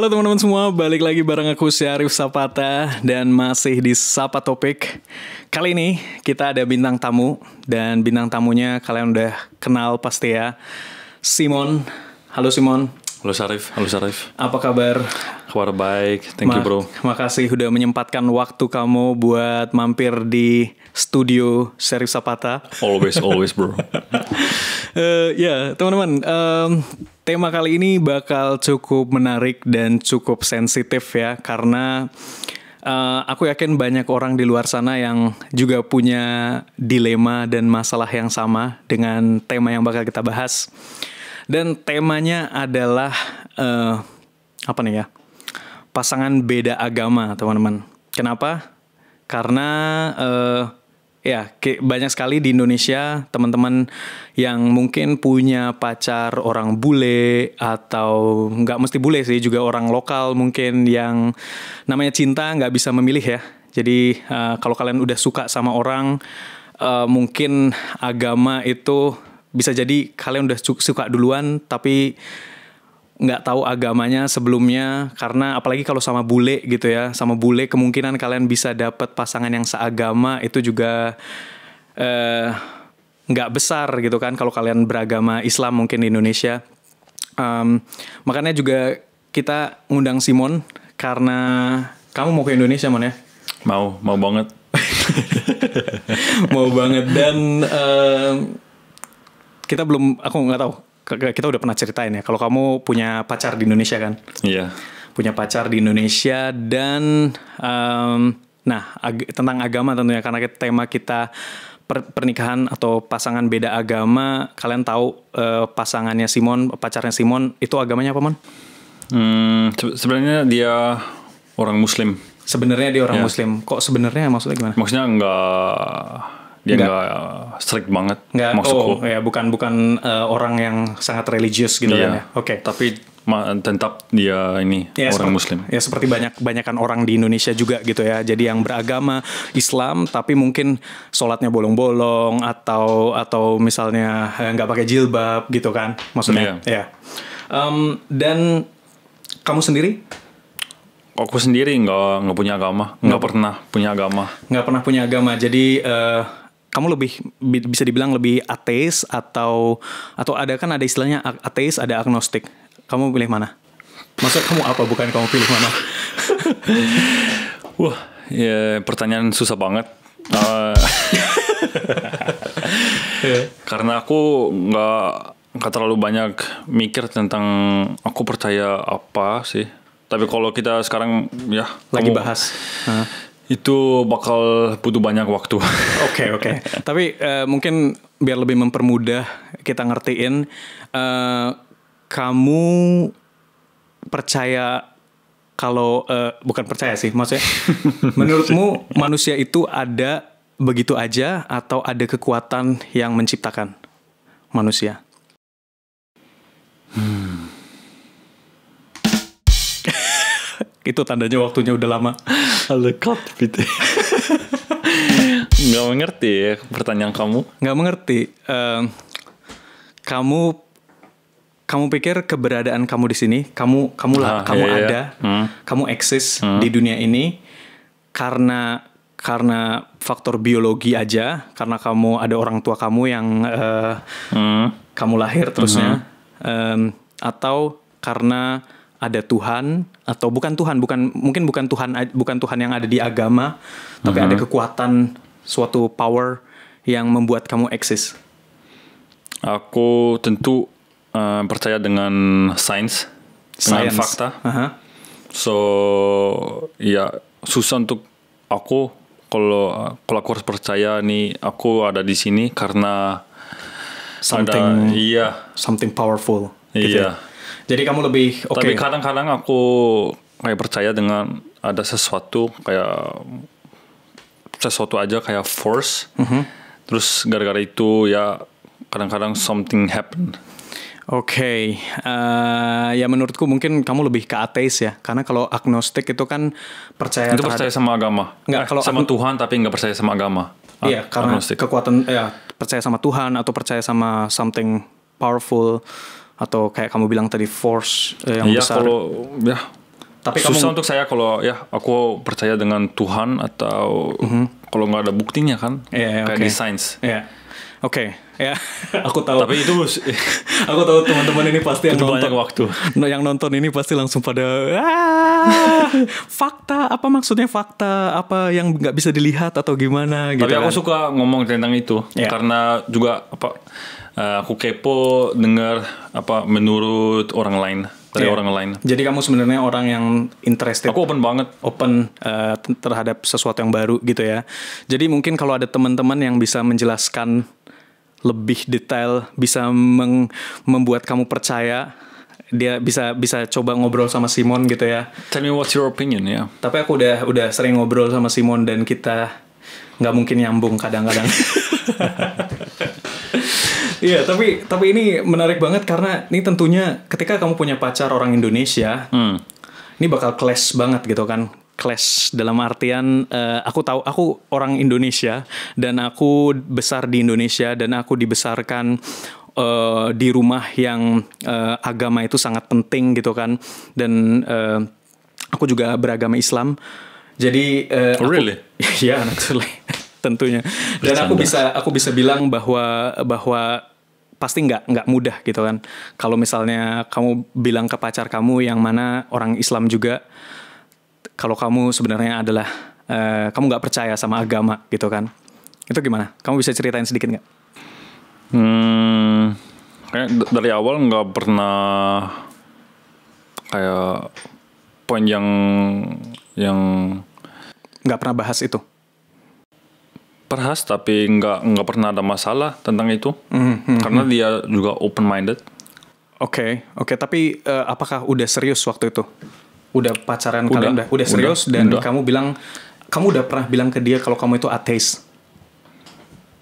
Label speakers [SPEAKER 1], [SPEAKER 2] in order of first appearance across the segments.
[SPEAKER 1] Halo teman-teman semua, balik lagi bareng aku Syarif Sapata dan masih di Sapa Topik. Kali ini kita ada bintang tamu dan bintang tamunya kalian udah kenal pasti ya. Simon. Halo Simon.
[SPEAKER 2] Halo Syarif, halo Syarif.
[SPEAKER 1] Apa kabar?
[SPEAKER 2] Kabar baik,
[SPEAKER 1] thank Ma you bro. Makasih udah menyempatkan waktu kamu buat mampir di studio Syarif Sapata.
[SPEAKER 2] Always, always bro. uh,
[SPEAKER 1] ya, yeah, teman-teman. Um, tema kali ini bakal cukup menarik dan cukup sensitif ya karena uh, aku yakin banyak orang di luar sana yang juga punya dilema dan masalah yang sama dengan tema yang bakal kita bahas. Dan temanya adalah uh, apa nih ya? Pasangan beda agama, teman-teman. Kenapa? Karena uh, Ya, banyak sekali di Indonesia teman-teman yang mungkin punya pacar orang bule atau nggak mesti bule sih, juga orang lokal mungkin yang namanya cinta nggak bisa memilih ya. Jadi uh, kalau kalian udah suka sama orang, uh, mungkin agama itu bisa jadi kalian udah suka duluan, tapi nggak tahu agamanya sebelumnya karena apalagi kalau sama bule gitu ya sama bule kemungkinan kalian bisa dapat pasangan yang seagama itu juga eh, nggak besar gitu kan kalau kalian beragama Islam mungkin di Indonesia um, makanya juga kita ngundang Simon karena kamu mau ke Indonesia mon ya mau mau banget mau banget dan uh, kita belum aku nggak tahu kita udah pernah ceritain ya kalau kamu punya pacar di Indonesia kan iya punya pacar di Indonesia dan um, nah ag tentang agama tentunya karena kita, tema kita per pernikahan atau pasangan beda agama kalian tahu uh, pasangannya Simon
[SPEAKER 2] pacarnya Simon itu agamanya apa mon? Hmm, sebenarnya dia orang Muslim. Sebenarnya dia orang yeah. Muslim. Kok sebenarnya maksudnya gimana? Maksudnya enggak dia nggak eh, strict banget nggak oh,
[SPEAKER 1] ya bukan bukan uh, orang yang sangat religius gitu yeah. kan ya oke okay. tapi tetap dia ini ya, orang seperti, muslim ya seperti banyak banyakan orang di Indonesia juga gitu ya jadi yang beragama Islam tapi mungkin sholatnya bolong-bolong atau atau misalnya eh, nggak pakai jilbab gitu kan maksudnya iya. ya, ya
[SPEAKER 2] um, dan kamu sendiri aku sendiri nggak nggak punya agama nggak pernah punya agama
[SPEAKER 1] nggak pernah punya agama jadi uh, kamu lebih bisa dibilang lebih ateis atau atau ada kan ada istilahnya ateis ada
[SPEAKER 2] agnostik kamu pilih mana maksud kamu apa bukan kamu pilih mana wah ya pertanyaan susah banget uh, karena aku nggak nggak terlalu banyak mikir tentang aku percaya apa sih tapi kalau kita sekarang ya lagi kamu, bahas uh -huh itu bakal butuh banyak waktu. Oke, okay, oke. Okay.
[SPEAKER 1] Tapi uh, mungkin biar lebih mempermudah kita ngertiin uh, kamu percaya kalau uh, bukan percaya sih maksudnya menurutmu manusia itu ada begitu aja atau ada kekuatan yang menciptakan manusia? Hmm.
[SPEAKER 2] Itu tandanya waktunya udah lama. Lekat gitu. Nggak mengerti ya pertanyaan kamu. Nggak mengerti. Uh, kamu kamu
[SPEAKER 1] pikir keberadaan kamu di sini, kamu kamu lah, ah, kamu iya, iya. ada, iya. Hmm. kamu eksis hmm. di dunia ini karena karena faktor biologi aja, karena kamu ada orang tua kamu yang uh, hmm. kamu lahir terusnya, hmm. um, atau karena ada Tuhan atau bukan Tuhan bukan mungkin bukan Tuhan bukan Tuhan yang ada di agama mm-hmm. tapi ada mhm. kekuatan suatu power
[SPEAKER 2] yang membuat kamu eksis aku tentu uh, percaya dengan sains dengan fakta uh-huh. so ya susah untuk aku kalau kalau aku harus percaya nih aku ada di sini karena something ada, iya
[SPEAKER 1] something powerful
[SPEAKER 2] gitu ya? iya jadi kamu lebih oke. Okay. Tapi kadang-kadang aku kayak percaya dengan ada sesuatu kayak sesuatu aja kayak force. Mm -hmm. Terus gara-gara itu ya kadang-kadang something happen. Oke, okay.
[SPEAKER 1] uh, eh, ya menurutku mungkin kamu lebih ke ateis ya, karena kalau agnostik itu kan percaya itu percaya
[SPEAKER 2] sama agama, nggak eh, kalau sama Tuhan tapi nggak percaya sama agama.
[SPEAKER 1] Ah, iya, agnostik. karena kekuatan ya percaya sama Tuhan atau percaya sama something powerful atau kayak
[SPEAKER 2] kamu bilang tadi force eh, yang ya, besar. Kalau, ya Tapi susah kamu... untuk saya kalau ya aku percaya dengan Tuhan atau mm -hmm. kalau nggak ada buktinya kan yeah, iya, kayak okay. di sains. Yeah. Oke,
[SPEAKER 1] iya. okay, ya aku tahu. Tapi itu aku tahu teman-teman ini pasti yang nonton banyak waktu. Nah, yang nonton ini pasti langsung pada ah, fakta apa maksudnya fakta apa yang nggak bisa dilihat atau gimana gitu. Tapi aku kan.
[SPEAKER 2] suka ngomong tentang itu yeah. karena juga apa Eh, aku kepo dengar apa menurut orang lain dari yeah. orang lain. Jadi kamu sebenarnya orang yang interested. Aku open banget,
[SPEAKER 1] open uh, terhadap sesuatu yang baru gitu ya. Jadi mungkin kalau ada teman-teman yang bisa menjelaskan lebih detail, bisa membuat kamu percaya dia bisa bisa coba ngobrol sama Simon gitu ya. Tell me what's your opinion ya. Yeah. Tapi aku udah udah sering ngobrol sama Simon dan kita nggak mungkin nyambung kadang-kadang. Iya, tapi tapi ini menarik banget karena ini tentunya ketika kamu punya pacar orang Indonesia, hmm. ini bakal clash banget gitu kan clash dalam artian uh, aku tahu aku orang Indonesia dan aku besar di Indonesia dan aku dibesarkan uh, di rumah yang uh, agama itu sangat penting gitu kan dan uh, aku juga beragama Islam jadi uh, oh, really aku, ya naturally tentunya dan aku bisa aku bisa bilang bahwa bahwa pasti nggak nggak mudah gitu kan. Kalau misalnya kamu bilang ke pacar kamu yang mana orang Islam juga, kalau kamu sebenarnya adalah uh, kamu nggak percaya sama agama gitu kan, itu gimana? Kamu bisa ceritain
[SPEAKER 2] sedikit nggak? Hmm, kayak dari awal nggak pernah kayak poin yang yang nggak pernah bahas itu perhas tapi nggak nggak pernah ada masalah tentang itu mm-hmm. karena hmm. dia juga open minded. Oke okay,
[SPEAKER 1] oke okay. tapi uh, apakah udah serius waktu itu? Udah pacaran udah, kalian udah udah serius udah, dan udah. kamu bilang kamu udah pernah bilang ke dia kalau kamu itu ateis?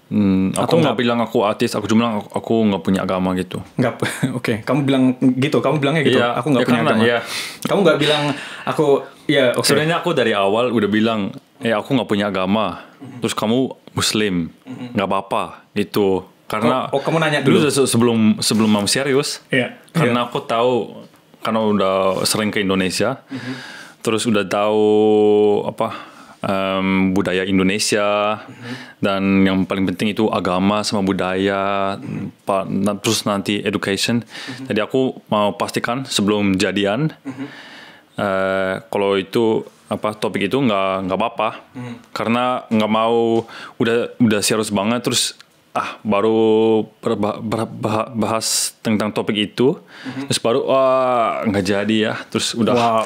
[SPEAKER 2] Hmm, aku nggak bilang aku ateis, aku cuma bilang aku nggak punya agama gitu.
[SPEAKER 1] Nggak, oke. Okay. Kamu bilang gitu, kamu
[SPEAKER 2] bilangnya gitu. Yeah, aku nggak yeah, punya agama. Yeah. Kamu nggak bilang aku Iya, okay. sebenarnya aku dari awal udah bilang, ya aku nggak punya agama. Terus kamu Muslim, nggak mm-hmm. apa-apa itu karena oh, oh kamu nanya dulu, dulu sebelum sebelum mam serius. Yeah. Karena yeah. aku tahu karena udah sering ke Indonesia, mm-hmm. terus udah tahu apa um, budaya Indonesia mm-hmm. dan yang paling penting itu agama sama budaya mm-hmm. terus nanti education. Mm-hmm. Jadi aku mau pastikan sebelum jadian. Mm-hmm uh, kalau itu apa topik itu nggak nggak apa-apa hmm. karena nggak mau udah udah serius banget terus ah baru berbah berbah bahas tentang topik itu hmm terus baru wah nggak jadi ya terus udah wow.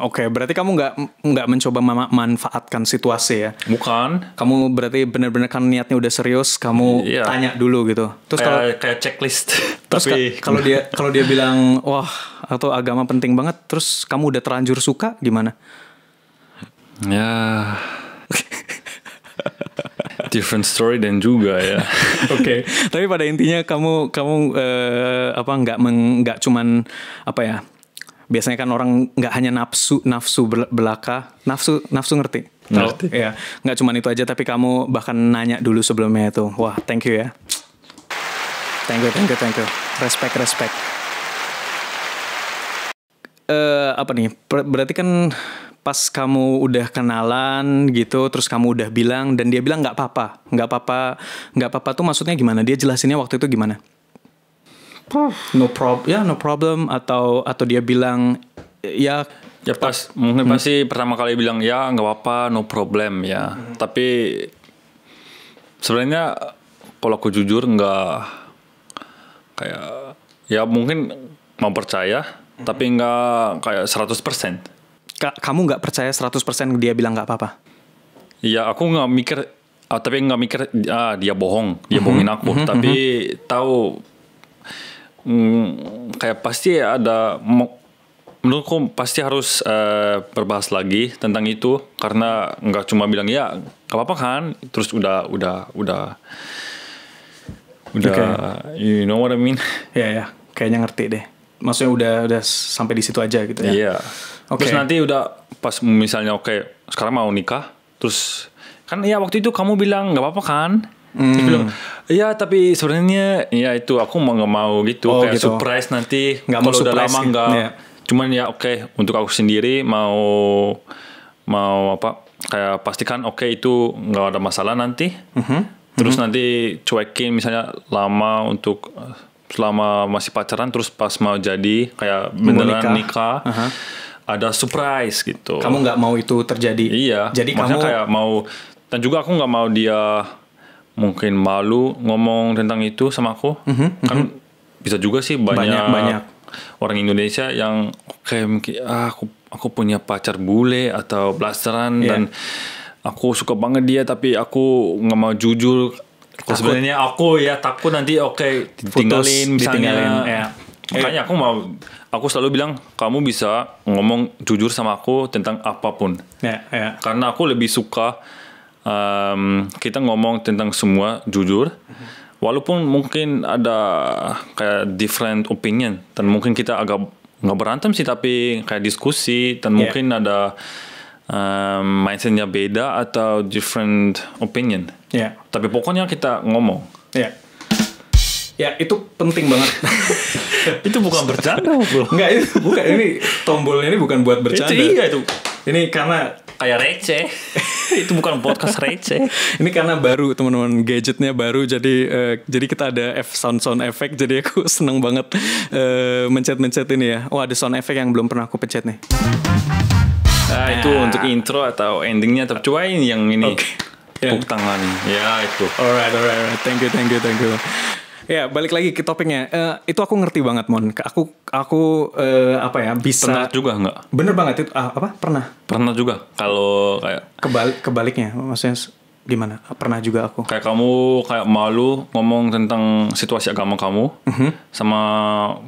[SPEAKER 2] Oke, okay, berarti kamu nggak nggak
[SPEAKER 1] mencoba memanfaatkan situasi ya? Bukan. Kamu berarti benar-benar kan niatnya udah serius, kamu yeah. tanya dulu gitu. Terus kalau
[SPEAKER 2] kayak checklist.
[SPEAKER 1] Terus tapi kalau dia kalau dia bilang wah atau agama penting banget, terus kamu udah terlanjur suka gimana?
[SPEAKER 2] Ya. different story dan juga
[SPEAKER 1] ya. Oke. okay. Tapi pada intinya kamu kamu uh, apa nggak nggak cuman apa ya biasanya kan orang nggak hanya nafsu nafsu belaka nafsu nafsu ngerti ngerti ya nggak cuma itu aja tapi kamu bahkan nanya dulu sebelumnya itu wah thank you ya thank you thank you thank you respect respect uh, apa nih berarti kan pas kamu udah kenalan gitu terus kamu udah bilang dan dia bilang nggak apa-apa nggak apa-apa nggak apa-apa tuh maksudnya gimana dia jelasinnya waktu itu gimana no problem ya no problem
[SPEAKER 2] atau atau dia bilang ya ya pas mungkin hmm. pasti pertama kali bilang ya nggak apa-apa no problem ya hmm. tapi sebenarnya kalau aku jujur nggak kayak ya mungkin mau percaya hmm. tapi nggak kayak 100% persen kamu nggak percaya 100% dia bilang nggak apa-apa ya aku nggak mikir ah, tapi nggak mikir ah dia bohong dia mm -hmm. bohongin aku mm -hmm. tapi hmm. tahu mm, kayak pasti ada menurutku pasti harus uh, berbahas lagi tentang itu karena nggak cuma bilang ya gak apa-apa kan terus udah udah udah udah okay. you know what I mean ya yeah, ya yeah. kayaknya ngerti deh maksudnya udah udah sampai di situ aja gitu ya yeah. okay. terus nanti udah pas misalnya oke okay, sekarang mau nikah terus kan ya waktu itu kamu bilang nggak apa-apa kan Hmm. Dia bilang, ya tapi sebenarnya ya itu aku mau nggak mau gitu oh, kayak gitu. surprise nanti nggak mau udah lama gitu, nggak. Yeah. Cuman ya oke okay, untuk aku sendiri mau mau apa kayak pastikan oke okay, itu nggak ada masalah nanti. Mm -hmm. Terus mm -hmm. nanti cuekin misalnya lama untuk selama masih pacaran terus pas mau jadi kayak beneran nikah. nikah uh -huh ada surprise gitu. Kamu nggak mau itu terjadi. Iya. Jadi Maksudnya kamu kayak mau dan juga aku nggak mau dia mungkin malu ngomong tentang itu sama aku mm -hmm, kan mm -hmm. bisa juga sih banyak banyak, banyak. orang Indonesia yang kayak mungkin ah, aku aku punya pacar bule atau blasteran yeah. dan aku suka banget dia tapi aku nggak mau jujur aku sebenarnya aku ya takut nanti oke okay, ditinggalin misalnya ditinggalin, ya. makanya aku mau aku selalu bilang kamu bisa ngomong jujur sama aku tentang apapun ya, ya. karena aku lebih suka um, kita ngomong tentang semua jujur. Walaupun mungkin ada kayak different opinion dan mungkin kita agak nggak berantem sih tapi kayak diskusi dan yeah. mungkin ada um, mindsetnya beda atau different opinion. Yeah. Tapi pokoknya kita ngomong. Yeah. Ya itu penting banget. itu bukan bercanda bro.
[SPEAKER 1] Enggak itu bukan ini tombolnya ini bukan buat bercanda. Itu iya itu ini karena
[SPEAKER 2] kayak receh. itu bukan podcast receh.
[SPEAKER 1] Ini karena baru teman-teman gadgetnya baru jadi uh, jadi kita ada F sound sound effect jadi aku seneng banget uh, mencet-mencet ini ya. Oh ada sound effect yang belum pernah aku pencet nih. Nah,
[SPEAKER 2] nah. itu ah. untuk intro atau endingnya tetap cuain yang ini. Okay. Yeah. Tepuk ya. tangan. Ya itu. Alright, alright, alright.
[SPEAKER 1] Thank you, thank you, thank you
[SPEAKER 2] ya balik lagi ke topiknya. Uh, itu
[SPEAKER 1] aku ngerti banget Mon. Aku aku uh, apa ya bisa. Pernah juga nggak? Bener banget itu uh, apa? Pernah. Pernah juga.
[SPEAKER 2] Kalau kayak kebalik kebaliknya maksudnya gimana? Pernah juga aku. Kayak kamu kayak malu ngomong tentang situasi agama kamu uh mhm. -huh. sama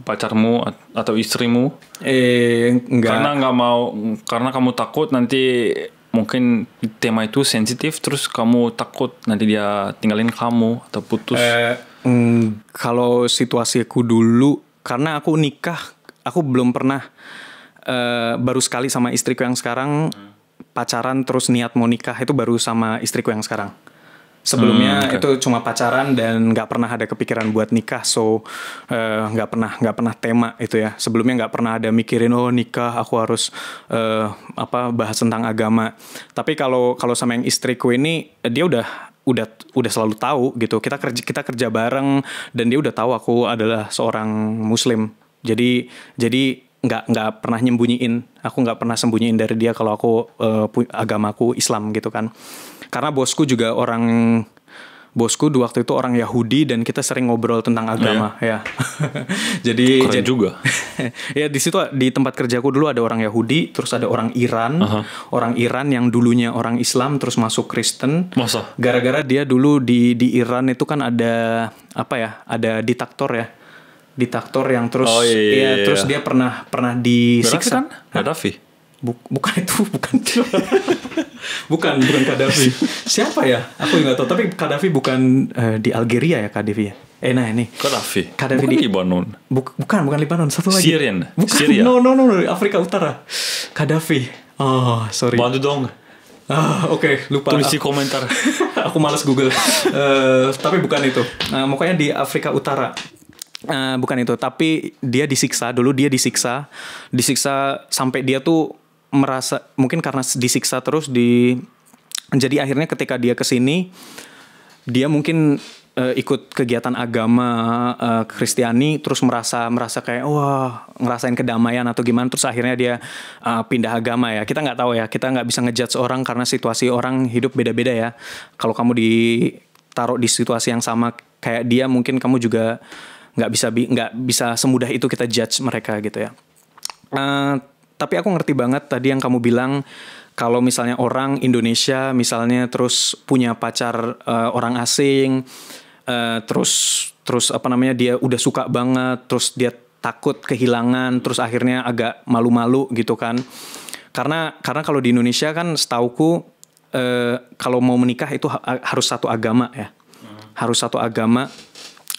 [SPEAKER 2] pacarmu atau istrimu. Eh enggak. Karena nggak mau karena kamu takut nanti mungkin tema itu sensitif terus kamu takut nanti dia tinggalin kamu atau putus. Eh
[SPEAKER 1] Mm, kalau situasi aku dulu, karena aku nikah, aku belum pernah uh, baru sekali sama istriku yang sekarang hmm. pacaran terus niat mau nikah itu baru sama istriku yang sekarang.
[SPEAKER 3] Sebelumnya hmm, okay. itu
[SPEAKER 1] cuma pacaran dan nggak pernah ada kepikiran buat nikah, so eh, nggak uh, pernah nggak pernah tema itu ya. Sebelumnya nggak pernah ada mikirin oh nikah aku harus uh, apa bahas tentang agama. Tapi kalau kalau sama yang istriku ini dia udah udah udah selalu tahu gitu kita kerja kita kerja bareng dan dia udah tahu aku adalah seorang muslim jadi jadi nggak nggak pernah nyembunyiin aku nggak pernah sembunyiin dari dia kalau aku eh, uh, agamaku Islam gitu kan karena bosku juga orang bosku dua waktu itu orang Yahudi dan kita sering ngobrol tentang oh, agama oh, ya. jadi Keren jadi, juga. ya di situ di tempat kerjaku dulu ada orang Yahudi, terus ada orang Iran, uh -huh. orang Iran yang dulunya orang Islam terus masuk Kristen. Masa? Gara-gara dia dulu di di Iran itu kan ada apa ya? Ada diktator ya diktator yang terus oh, iya, iya, ya, iya, terus iya. dia pernah pernah disiksa. Gaddafi kan? Gaddafi. Buk bukan itu bukan bukan bukan Kadhafi siapa ya aku nggak tahu tapi Kadhafi bukan uh, di Algeria ya Kadhafi ya eh nah ini Kadhafi Kadhafi bukan di Lebanon Buk bukan bukan Lebanon satu lagi Syrian bukan Syria. no no no, no. Afrika Utara Kadhafi oh sorry bantu dong Ah, oke, okay, lupa. Tulis di komentar. aku malas Google. uh, tapi bukan itu. Nah, pokoknya di Afrika Utara. Uh, bukan itu, tapi dia disiksa dulu dia disiksa, disiksa sampai dia tuh merasa mungkin karena disiksa terus di jadi akhirnya ketika dia ke sini dia mungkin uh, ikut kegiatan agama uh, terus merasa merasa kayak wah ngerasain kedamaian atau gimana terus akhirnya dia uh, pindah agama ya kita nggak tahu ya kita nggak bisa ngejudge orang karena situasi orang hidup beda-beda ya kalau kamu ditaruh di situasi yang sama kayak dia mungkin kamu juga nggak bisa nggak bisa semudah itu kita judge mereka gitu ya uh, tapi aku ngerti banget tadi yang kamu bilang kalau misalnya orang Indonesia misalnya terus punya pacar uh, orang asing uh, terus terus apa namanya dia udah suka banget terus dia takut kehilangan terus akhirnya agak malu-malu gitu kan karena karena kalau di Indonesia kan setauku uh, kalau mau menikah itu ha harus satu agama ya harus satu agama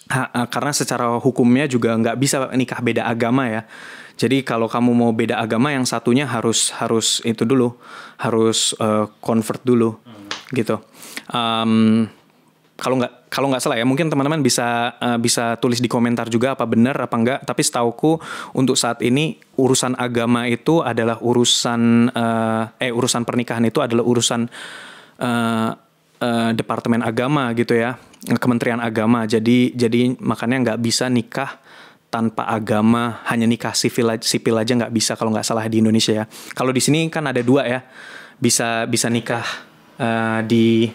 [SPEAKER 1] ha karena secara hukumnya juga nggak bisa nikah beda agama ya jadi kalau kamu mau beda agama yang satunya harus harus itu dulu, harus uh, convert dulu, hmm. gitu. Um, kalau nggak kalau nggak salah ya mungkin teman-teman bisa uh, bisa tulis di komentar juga apa benar apa enggak tapi setauku untuk saat ini urusan agama itu adalah urusan uh, eh urusan pernikahan itu adalah urusan uh, uh, departemen agama gitu ya kementerian agama jadi jadi makanya nggak bisa nikah tanpa agama hanya nikah sipil sipil aja nggak bisa kalau nggak salah di Indonesia ya kalau di sini kan ada dua ya bisa bisa nikah uh, di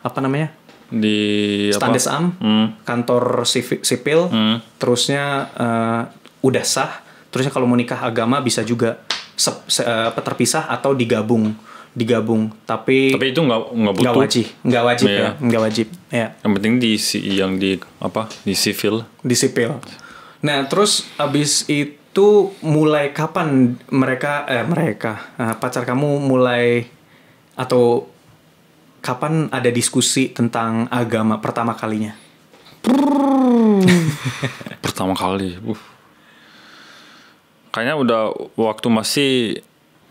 [SPEAKER 1] apa namanya
[SPEAKER 2] di
[SPEAKER 1] standes am hmm. kantor sipil hmm. terusnya uh, udah sah terusnya kalau mau nikah agama bisa juga se, se, uh, terpisah atau digabung digabung tapi tapi itu nggak nggak butuh gak wajib nggak wajib iya. ya nggak wajib ya
[SPEAKER 2] yang penting di yang di apa di sipil di sipil
[SPEAKER 1] Nah, terus abis itu mulai kapan mereka eh mereka eh, pacar kamu mulai atau kapan ada diskusi tentang agama pertama kalinya?
[SPEAKER 2] pertama kali. Uh. Kayaknya udah waktu masih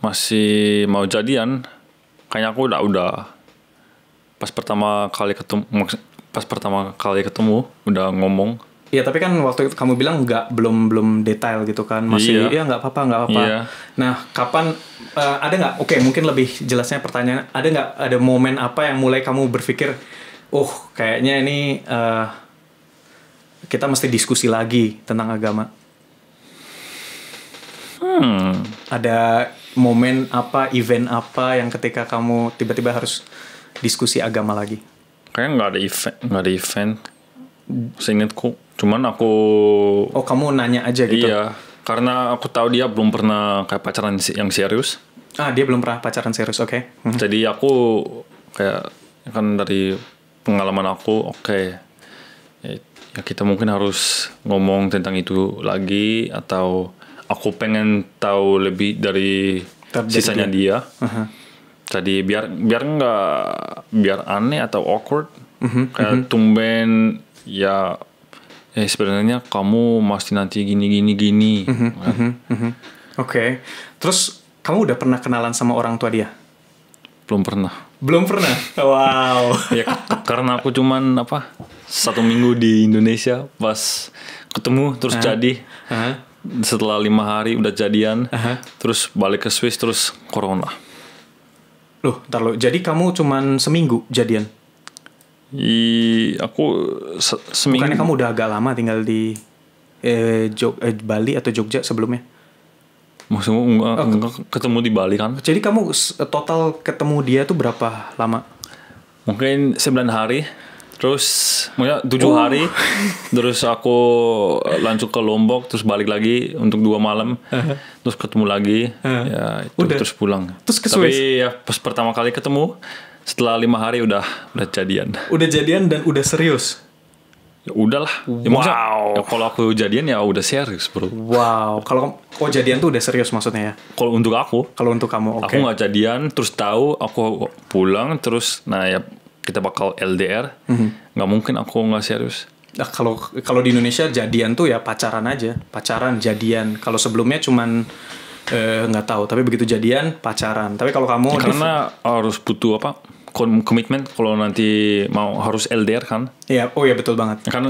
[SPEAKER 2] masih mau jadian, kayaknya aku udah udah pas pertama kali ketemu pas pertama kali ketemu udah ngomong Iya tapi kan waktu itu kamu bilang nggak belum belum detail gitu kan
[SPEAKER 1] masih iya. ya nggak apa-apa nggak apa-apa. Iya. Nah kapan uh, ada nggak? Oke okay, mungkin lebih jelasnya pertanyaan ada nggak ada momen apa yang mulai kamu berpikir, oh kayaknya ini uh, kita mesti diskusi lagi tentang agama. Hmm. Ada momen apa, event apa yang ketika
[SPEAKER 2] kamu tiba-tiba harus diskusi agama lagi? Kayaknya nggak ada event, nggak ada event. Seingatku Cuman aku Oh, kamu nanya aja gitu. Iya, karena aku tahu dia belum pernah kayak pacaran yang serius. Ah, dia belum pernah pacaran serius, oke. Okay. Mhm. Jadi aku kayak ya kan dari pengalaman aku, oke. Okay, ya, ya kita mungkin harus ngomong tentang itu lagi atau aku pengen tahu lebih dari Terjadi sisanya dia. dia. Uh-huh. Jadi biar biar nggak biar aneh atau awkward. Uh-huh. Kayak uh-huh. tumben ya eh sebenarnya kamu masih nanti gini gini gini mm -hmm, kan? mm -hmm, oke okay. terus kamu udah pernah kenalan sama orang tua dia belum pernah belum pernah wow ya karena aku cuman apa satu minggu di Indonesia pas ketemu terus uh -huh. jadi uh -huh. setelah lima hari udah jadian uh -huh. terus balik ke Swiss terus corona
[SPEAKER 1] loh ntar jadi kamu cuman seminggu jadian
[SPEAKER 2] I aku
[SPEAKER 1] se seminggu. Bukannya kamu udah agak lama tinggal di eh, Jog eh, Bali atau Jogja sebelumnya?
[SPEAKER 2] Maksudmu enggak, oh, enggak ketemu di Bali kan? Jadi kamu total ketemu dia tuh berapa lama? Mungkin 9 hari. Terus maksudnya 7 uh. hari. terus aku lanjut ke Lombok, terus balik lagi untuk dua malam. terus ketemu lagi. Uh Ya, itu, Udah. terus pulang. Terus ke Tapi ya pas pertama kali ketemu setelah lima hari udah udah jadian
[SPEAKER 1] udah jadian dan udah serius
[SPEAKER 2] ya udahlah ya, wow ya, kalau aku jadian ya udah serius bro wow kalau kau jadian tuh udah serius maksudnya ya kalau untuk aku kalau untuk kamu okay. aku nggak jadian terus tahu aku pulang terus nah ya kita bakal LDR mhm. nggak mm -hmm. mungkin aku nggak serius Nah, kalau kalau di Indonesia jadian tuh ya pacaran aja, pacaran jadian. Kalau
[SPEAKER 1] sebelumnya cuman eh, nggak uh, tahu, tapi begitu jadian pacaran. Tapi kalau kamu ya, karena
[SPEAKER 2] harus butuh apa? komitmen kalau nanti mau harus LDR kan? Iya, oh ya betul banget. Kan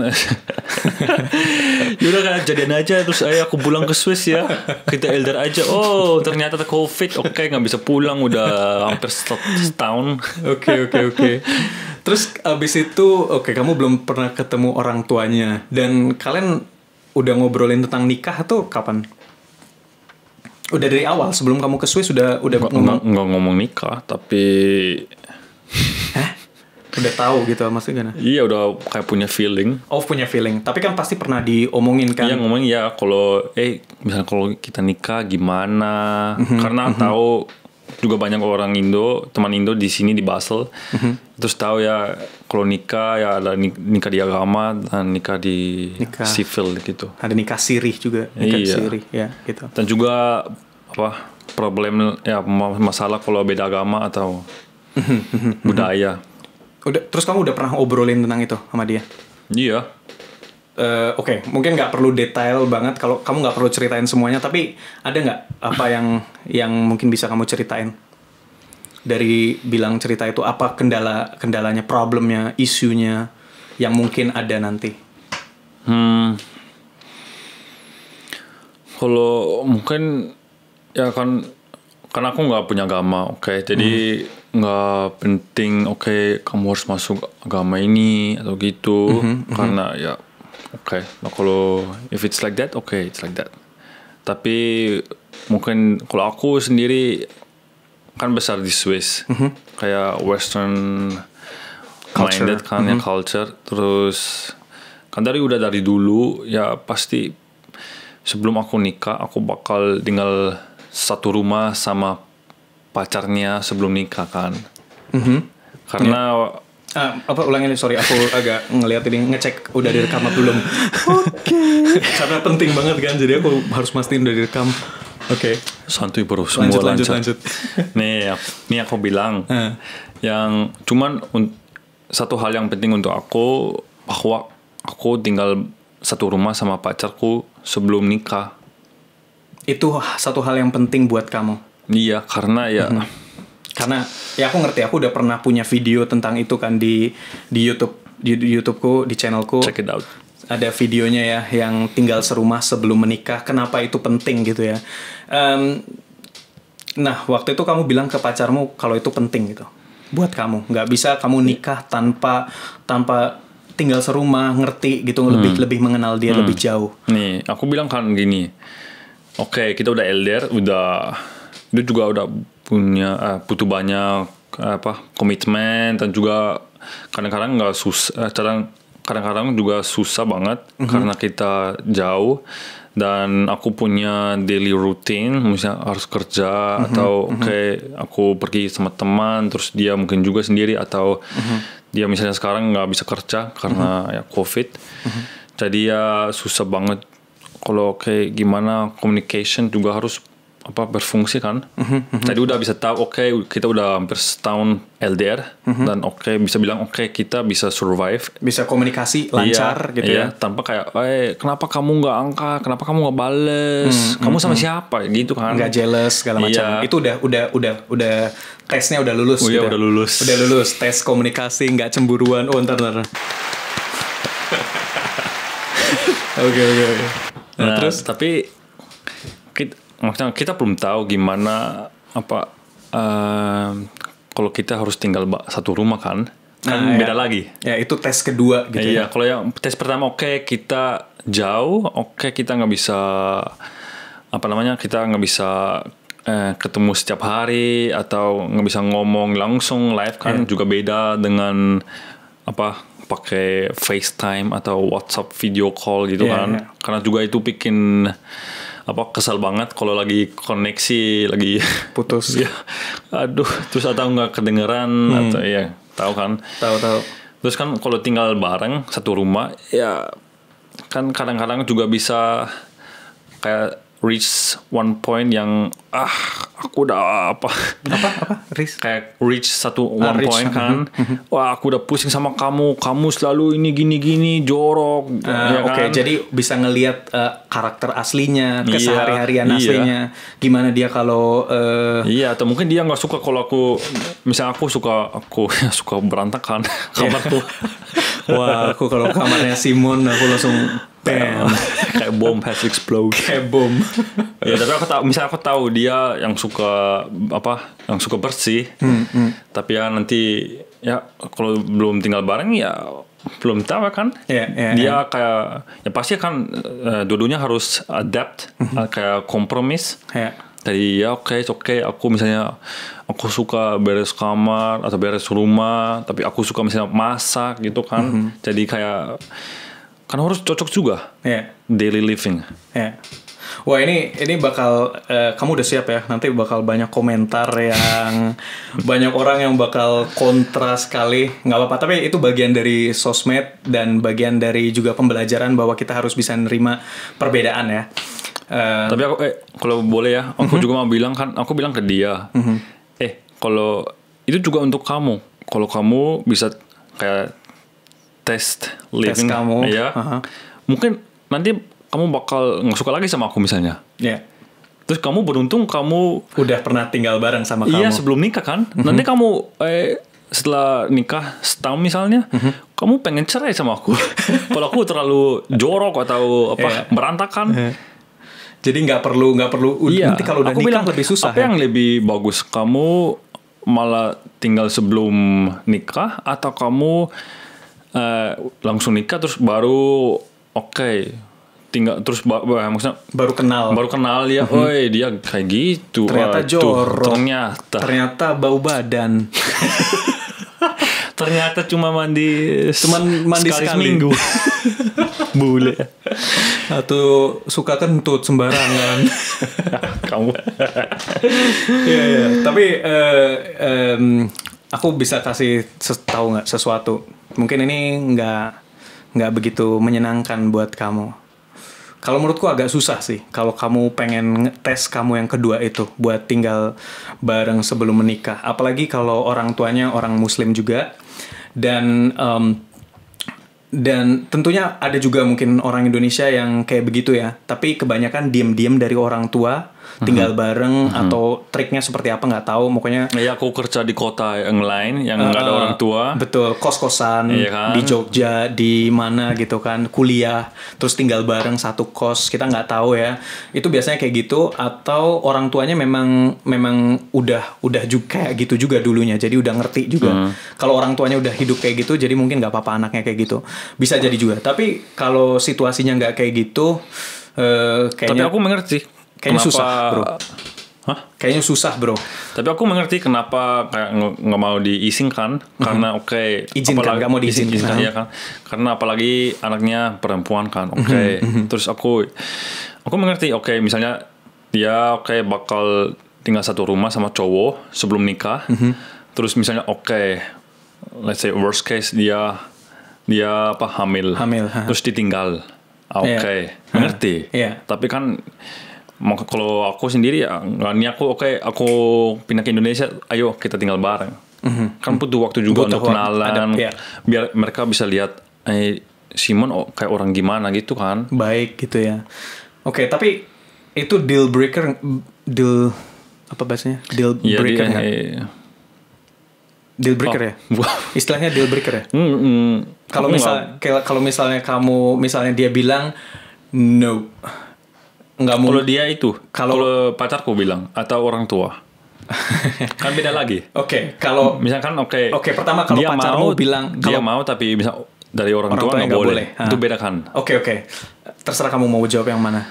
[SPEAKER 2] Yaudah kan jadian aja terus ayah aku pulang ke Swiss ya. Kita LDR aja. Oh, ternyata ada Covid. Oke, okay, nggak bisa pulang udah hampir setahun. Oke, oke, oke. Terus abis itu oke okay, kamu belum pernah
[SPEAKER 1] ketemu orang tuanya dan kalian udah ngobrolin tentang nikah tuh kapan? Udah dari awal sebelum kamu ke Swiss sudah udah
[SPEAKER 2] nggak ngomong, ngomong nikah tapi Hah? udah tahu gitu maksudnya gimana? Iya udah kayak punya feeling. Oh punya feeling, tapi kan pasti pernah diomongin kan? Iya ngomongin ya kalau eh misalnya kalau kita nikah gimana? Mm-hmm, Karena mm-hmm. tahu juga banyak orang Indo teman Indo di sini di Basel mm-hmm. terus tahu ya kalau nikah ya ada nikah di agama dan nikah di nikah. civil gitu. Ada nikah sirih juga. Nikah iya. sirih ya gitu. Dan juga apa problem ya masalah kalau beda agama atau budaya. Mm-hmm. Udah, terus kamu udah pernah obrolin tentang itu sama dia?
[SPEAKER 1] Iya. Uh, Oke, okay. mungkin nggak perlu detail banget kalau kamu nggak perlu ceritain semuanya, tapi ada nggak apa yang yang mungkin bisa kamu ceritain dari bilang cerita itu apa kendala kendalanya, problemnya, isunya yang mungkin
[SPEAKER 2] ada nanti? Hmm, kalau mungkin ya kan karena aku nggak punya agama, oke, okay? jadi hmm nggak penting oke okay, kamu harus masuk agama ini atau gitu mm -hmm, karena mm -hmm. ya oke okay. nah, kalau if it's like that oke okay, it's like that tapi mungkin kalau aku sendiri kan besar di Swiss mm -hmm. kayak Western culture. minded kan mm -hmm. ya mhm. culture terus kan dari udah dari dulu ya pasti sebelum aku nikah aku bakal tinggal satu rumah sama pacarnya sebelum nikah kan. Mm -hmm. Karena
[SPEAKER 1] yeah. Uh, apa ulangin sorry aku agak
[SPEAKER 2] ngelihat ini
[SPEAKER 1] ngecek udah direkam apa belum. Oke. Okay. Karena penting banget kan jadi aku harus mastiin udah direkam.
[SPEAKER 2] Oke. Okay. Santuy bro semua lanjut, lanjut, lanjut. nih ya, nih aku bilang uh. yang cuman satu hal yang penting untuk aku bahwa aku tinggal satu rumah sama pacarku sebelum nikah. Itu satu hal yang penting buat kamu Iya, karena ya -hmm. karena
[SPEAKER 1] ya aku ngerti aku udah pernah punya video tentang itu kan di di YouTube di, di YouTubeku di channelku. Check it out. Ada videonya ya yang tinggal serumah sebelum menikah. Kenapa itu penting gitu ya? Um, nah waktu itu kamu bilang ke pacarmu kalau itu penting gitu buat kamu nggak bisa kamu iya. nikah tanpa tanpa tinggal serumah
[SPEAKER 2] ngerti gitu hmm. lebih lebih mengenal dia hmm. lebih jauh nih aku bilang kan gini oke okay, kita udah elder udah dia juga udah punya uh, butuh banyak uh, apa komitmen dan juga kadang-kadang nggak susah eh, kadang kadang-kadang juga susah banget mm -hmm. karena kita jauh dan aku punya daily routine misalnya harus kerja mm -hmm. atau mhm. oke aku pergi sama teman terus dia mungkin juga sendiri atau mm -hmm. dia misalnya sekarang nggak bisa kerja karena mm -hmm. ya covid mm -hmm. jadi ya susah banget kalau kayak gimana communication juga harus apa berfungsi kan. Mm-hmm. Tadi udah bisa tahu oke okay, kita udah hampir setahun LDR mm-hmm. dan oke okay, bisa bilang oke okay, kita bisa survive. Bisa komunikasi lancar iya, gitu iya, ya. Tanpa kayak eh kenapa kamu nggak angka, kenapa kamu nggak bales, mm-hmm. kamu sama mhm. siapa gitu kan. Nggak jealous segala iya. macam. Iya. Itu
[SPEAKER 1] udah udah udah udah tesnya udah lulus. Oh, iya, gitu. Ya. udah lulus. Udah lulus tes komunikasi nggak cemburuan. Oh ntar ntar.
[SPEAKER 2] Oke oke oke. Nah, nah terus tapi maksudnya kita belum tahu gimana apa uh, kalau kita harus tinggal satu rumah kan kan nah, ya. beda ya. lagi. Ya itu tes kedua gitu ya. ya. kalau yang tes pertama oke okay, kita jauh, oke okay, kita nggak bisa apa namanya kita nggak bisa eh, ketemu setiap hari atau nggak bisa ngomong langsung live kan yeah. juga beda dengan apa pakai FaceTime atau WhatsApp video call gitu yeah, kan. Yeah. Karena juga itu bikin apa kesal banget kalau lagi koneksi lagi putus ya aduh terus atau nggak kedengeran hmm. atau ya tahu kan tahu tahu terus kan kalau tinggal bareng satu rumah ya kan kadang-kadang juga bisa kayak reach one point yang ah aku udah apa apa apa reach kayak reach satu ah, one reach. point kan mhm, mhm. wah aku udah pusing sama kamu kamu selalu ini gini gini jorok uh, ya oke okay. jadi
[SPEAKER 1] bisa ngelihat uh, karakter aslinya iya, kesehari-harian iya, aslinya
[SPEAKER 2] gimana dia kalau uh, iya atau mungkin dia nggak suka kalau aku misalnya aku suka aku suka berantakan iya. kamar tuh. wah aku kalau kamarnya Simon aku langsung bam kayak bom has explode kayak bom ya tapi aku tahu misalnya aku tahu dia yang suka apa yang suka bersih hmm, hmm. tapi ya nanti ya kalau belum tinggal bareng ya belum tahu kan yeah, yeah, dia yeah. kayak ya pasti kan uh, eh, dudunya harus adapt mm-hmm. kayak kompromis yeah. tadi ya oke okay, oke okay, aku misalnya aku suka beres kamar atau beres rumah tapi aku suka misalnya masak gitu kan mm-hmm. jadi kayak kan harus cocok juga yeah. daily living
[SPEAKER 1] yeah. Wah
[SPEAKER 2] ini ini
[SPEAKER 1] bakal uh, kamu udah siap ya nanti bakal banyak komentar yang banyak orang yang bakal kontra sekali nggak apa-apa tapi itu bagian dari sosmed dan bagian dari juga pembelajaran bahwa kita harus bisa nerima perbedaan ya. Uh, tapi aku eh
[SPEAKER 2] kalau boleh ya aku uh mhm. -huh. juga mau bilang kan aku bilang ke dia uh mhm. -huh. eh kalau itu juga untuk kamu kalau kamu bisa kayak test living tes kamu ya uh -huh. mungkin nanti kamu bakal nggak suka lagi sama aku misalnya yeah. terus kamu beruntung kamu udah pernah tinggal bareng sama iya, kamu iya sebelum nikah kan mm -hmm. nanti kamu eh, setelah nikah setahun misalnya mm -hmm. kamu pengen cerai sama aku kalau aku terlalu jorok atau apa yeah. berantakan yeah. Jadi nggak perlu nggak perlu iya. nanti kalau udah aku nikah bilang, lebih susah. Apa ya? yang lebih bagus kamu malah tinggal sebelum nikah atau kamu uh, langsung nikah terus baru oke okay, tinggal terus bah, bah, maksudnya baru kenal baru kenal ya mm-hmm. dia kayak gitu ternyata uh, jorok tuh, ternyata ternyata bau badan ternyata cuma mandi cuma mandi sekali, sekali. seminggu
[SPEAKER 1] boleh atau suka kentut sembarangan kamu ya, ya. tapi uh, um, aku bisa kasih tahu nggak sesuatu mungkin ini nggak nggak begitu menyenangkan buat kamu kalau menurutku agak susah sih kalau kamu pengen tes kamu yang kedua itu buat tinggal bareng sebelum menikah apalagi kalau orang tuanya orang muslim juga dan um, dan tentunya ada juga mungkin orang Indonesia yang kayak begitu ya tapi kebanyakan diem-diem dari orang tua tinggal mm-hmm. bareng hmm. atau triknya seperti apa nggak tahu pokoknya ya aku kerja di kota
[SPEAKER 2] yang lain yang nggak uh, ada eh, orang tua
[SPEAKER 1] betul kos kosan iya kan? di Jogja di mana gitu kan kuliah terus tinggal bareng satu kos kita nggak tahu ya itu biasanya kayak gitu atau orang tuanya memang memang udah udah juga kayak gitu juga dulunya jadi udah ngerti juga hmm. kalau orang tuanya udah hidup kayak gitu jadi mungkin nggak apa-apa anaknya kayak gitu bisa jadi juga tapi kalau situasinya nggak kayak gitu uh, kayaknya tapi aku mengerti Kayaknya kenapa, susah, bro.
[SPEAKER 2] Hah? Kayaknya susah, bro. Tapi aku mengerti kenapa kayak nggak mau diizinkan mm-hmm. karena oke, okay, izinkan mau diizinkan, izinkan, ya kan? Karena apalagi anaknya perempuan kan, oke. Okay. Mm-hmm, terus aku, aku mengerti, oke, okay, misalnya dia oke okay, bakal tinggal satu rumah sama cowok sebelum nikah. Terus misalnya oke, okay, let's say worst case dia dia apa hamil, hamil terus ditinggal, ah, iya. oke, okay, yeah. mengerti. Yeah. Tapi kan kalau aku sendiri ya ini aku oke okay, aku pindah ke Indonesia ayo kita tinggal bareng mm-hmm. kan butuh waktu juga butuh untuk kenalan ya. biar mereka bisa lihat eh, Simon oh, kayak orang gimana gitu kan baik gitu ya oke okay, tapi itu deal
[SPEAKER 1] breaker deal apa bahasanya deal ya, breaker dia, eh, deal breaker oh. ya istilahnya deal breaker ya hmm, hmm. kalau misal kalau misalnya
[SPEAKER 2] kamu misalnya dia bilang no nggak mau. dia itu, kalau pacarku bilang atau orang tua. kan beda lagi. Oke, okay, kalau misalkan oke. Okay, oke, okay, pertama kalau dia pacarmu mau, bilang dia mau tapi bisa dari orang, orang tua nggak boleh. boleh. itu Itu ah. bedakan. Oke, okay, oke. Okay.
[SPEAKER 1] Terserah kamu mau jawab yang mana.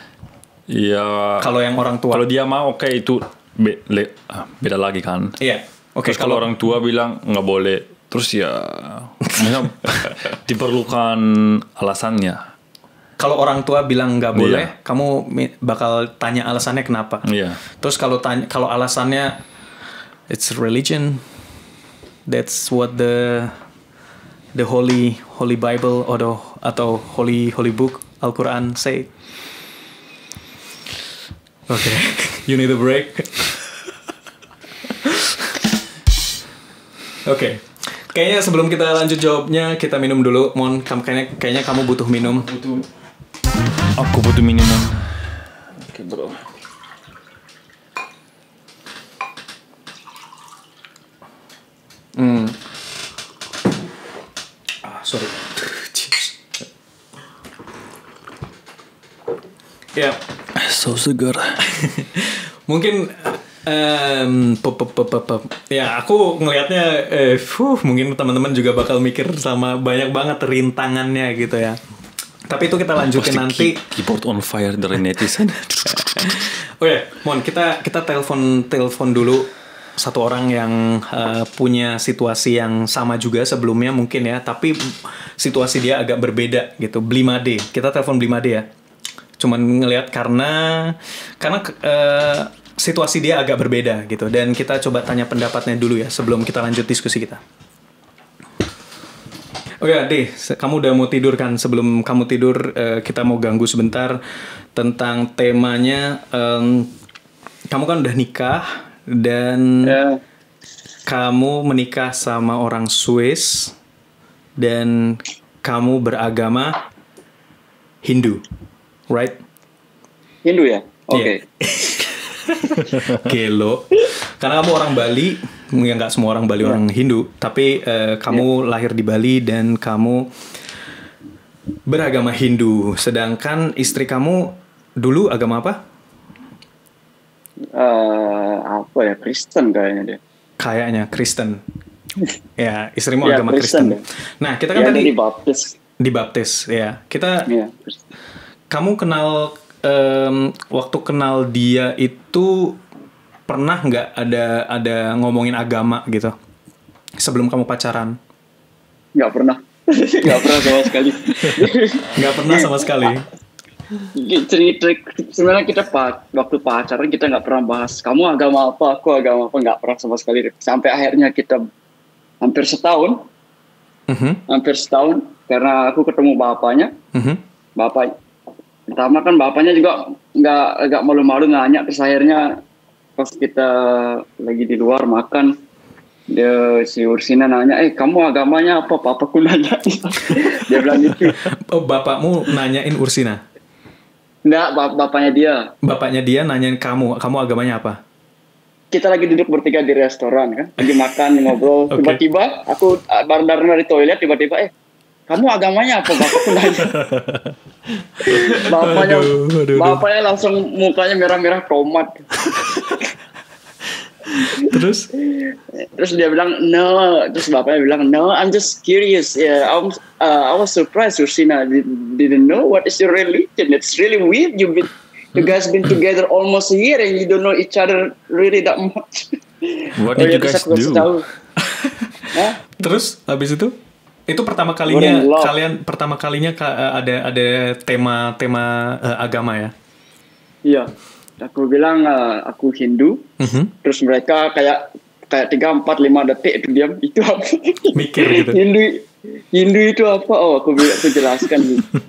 [SPEAKER 2] Iya. Kalau yang orang tua. Kalau dia mau oke okay, itu be, le, ah, beda lagi kan. Iya. Yeah. Oke, okay, kalau, kalau orang tua bilang nggak boleh, terus ya, diperlukan alasannya kalau orang tua bilang nggak boleh, yeah.
[SPEAKER 1] kamu bakal tanya alasannya kenapa. Yeah. Terus kalau tanya kalau alasannya it's religion, that's what the the holy holy Bible atau atau holy holy book Al-Qur'an say. Oke, okay. you need a break. Oke. okay. Kayaknya sebelum kita lanjut jawabnya, kita minum dulu. Mon, kayaknya, kayaknya kamu butuh minum. Butuh.
[SPEAKER 2] Ако буду минимум. bro. Hmm. Ah, sorry. Ya. Yeah. So segar.
[SPEAKER 1] mungkin um, pop, pop, pop, pop, ya aku ngelihatnya eh mungkin teman-teman juga bakal mikir sama banyak banget rintangannya gitu ya.
[SPEAKER 2] Tapi itu kita lanjutin Pasti nanti. Keyboard on fire dari netizen.
[SPEAKER 1] Oke, mohon kita kita telepon telepon dulu satu orang yang uh, punya situasi yang sama juga sebelumnya mungkin ya, tapi situasi dia agak berbeda gitu. Blimade, kita telepon Blimade ya. Cuman ngelihat karena karena uh, situasi dia agak berbeda gitu dan kita coba tanya pendapatnya dulu ya sebelum kita lanjut diskusi kita. Oh ya, Deh, kamu udah mau tidur kan? Sebelum kamu tidur, eh, kita mau ganggu sebentar tentang temanya. Um, kamu kan udah nikah dan yeah. kamu menikah sama orang Swiss dan kamu beragama Hindu, right?
[SPEAKER 3] Hindu ya. Iya. Oke. Okay.
[SPEAKER 1] Yeah. Gelo. Karena kamu orang Bali, ya nggak semua orang Bali yeah. orang Hindu, tapi uh, kamu yeah. lahir di Bali dan kamu beragama Hindu. Sedangkan istri kamu dulu agama apa?
[SPEAKER 3] Uh, apa ya Kristen kayaknya dia.
[SPEAKER 1] Kayaknya Kristen. ya istrimu yeah, agama Kristen. Kristen.
[SPEAKER 3] Ya. Nah kita kan yeah, tadi
[SPEAKER 1] di baptis. ya kita. Yeah. Iya, kamu kenal um, waktu kenal dia itu pernah nggak ada ada ngomongin agama gitu sebelum kamu pacaran?
[SPEAKER 3] Nggak pernah, nggak pernah sama sekali. nggak pernah sama sekali. Cerita sebenarnya kita pak waktu pacaran kita nggak pernah bahas kamu agama apa, aku agama apa nggak pernah sama sekali. Sampai akhirnya kita hampir setahun, uh mhm. -huh. hampir setahun karena aku ketemu bapaknya, uh mhm. -huh. bapak pertama kan bapaknya juga nggak nggak malu-malu nanya terus akhirnya pas kita lagi di luar makan dia si Ursina nanya eh kamu agamanya apa papa aku nanya dia bilang gitu oh,
[SPEAKER 1] bapakmu nanyain Ursina
[SPEAKER 3] Enggak, bap bapaknya dia.
[SPEAKER 1] Bapaknya dia nanyain kamu, kamu agamanya apa?
[SPEAKER 3] Kita lagi duduk bertiga di restoran kan, lagi makan, ngobrol. Tiba-tiba okay. aku eh, bareng-bareng dari toilet, tiba-tiba eh kamu agamanya apa bapak nanya bapaknya aduh, aduh, aduh. bapaknya langsung mukanya merah-merah tomat terus terus dia bilang no terus bapaknya bilang no I'm just curious yeah I'm uh, I was surprised Ursina didn't know what is your religion it's really weird you been you guys been together almost a year and you don't know each other really that much what did oh, iya, you guys do
[SPEAKER 1] huh? terus habis itu itu pertama kalinya kalian pertama kalinya eh, ada ada tema tema uh, agama ya
[SPEAKER 3] iya aku bilang uh, aku Hindu mm -hmm. terus mereka kayak kayak tiga empat lima detik itu diam itu apa mikir gitu Hindu Hindu itu apa oh aku bilang aku jelaskan gitu.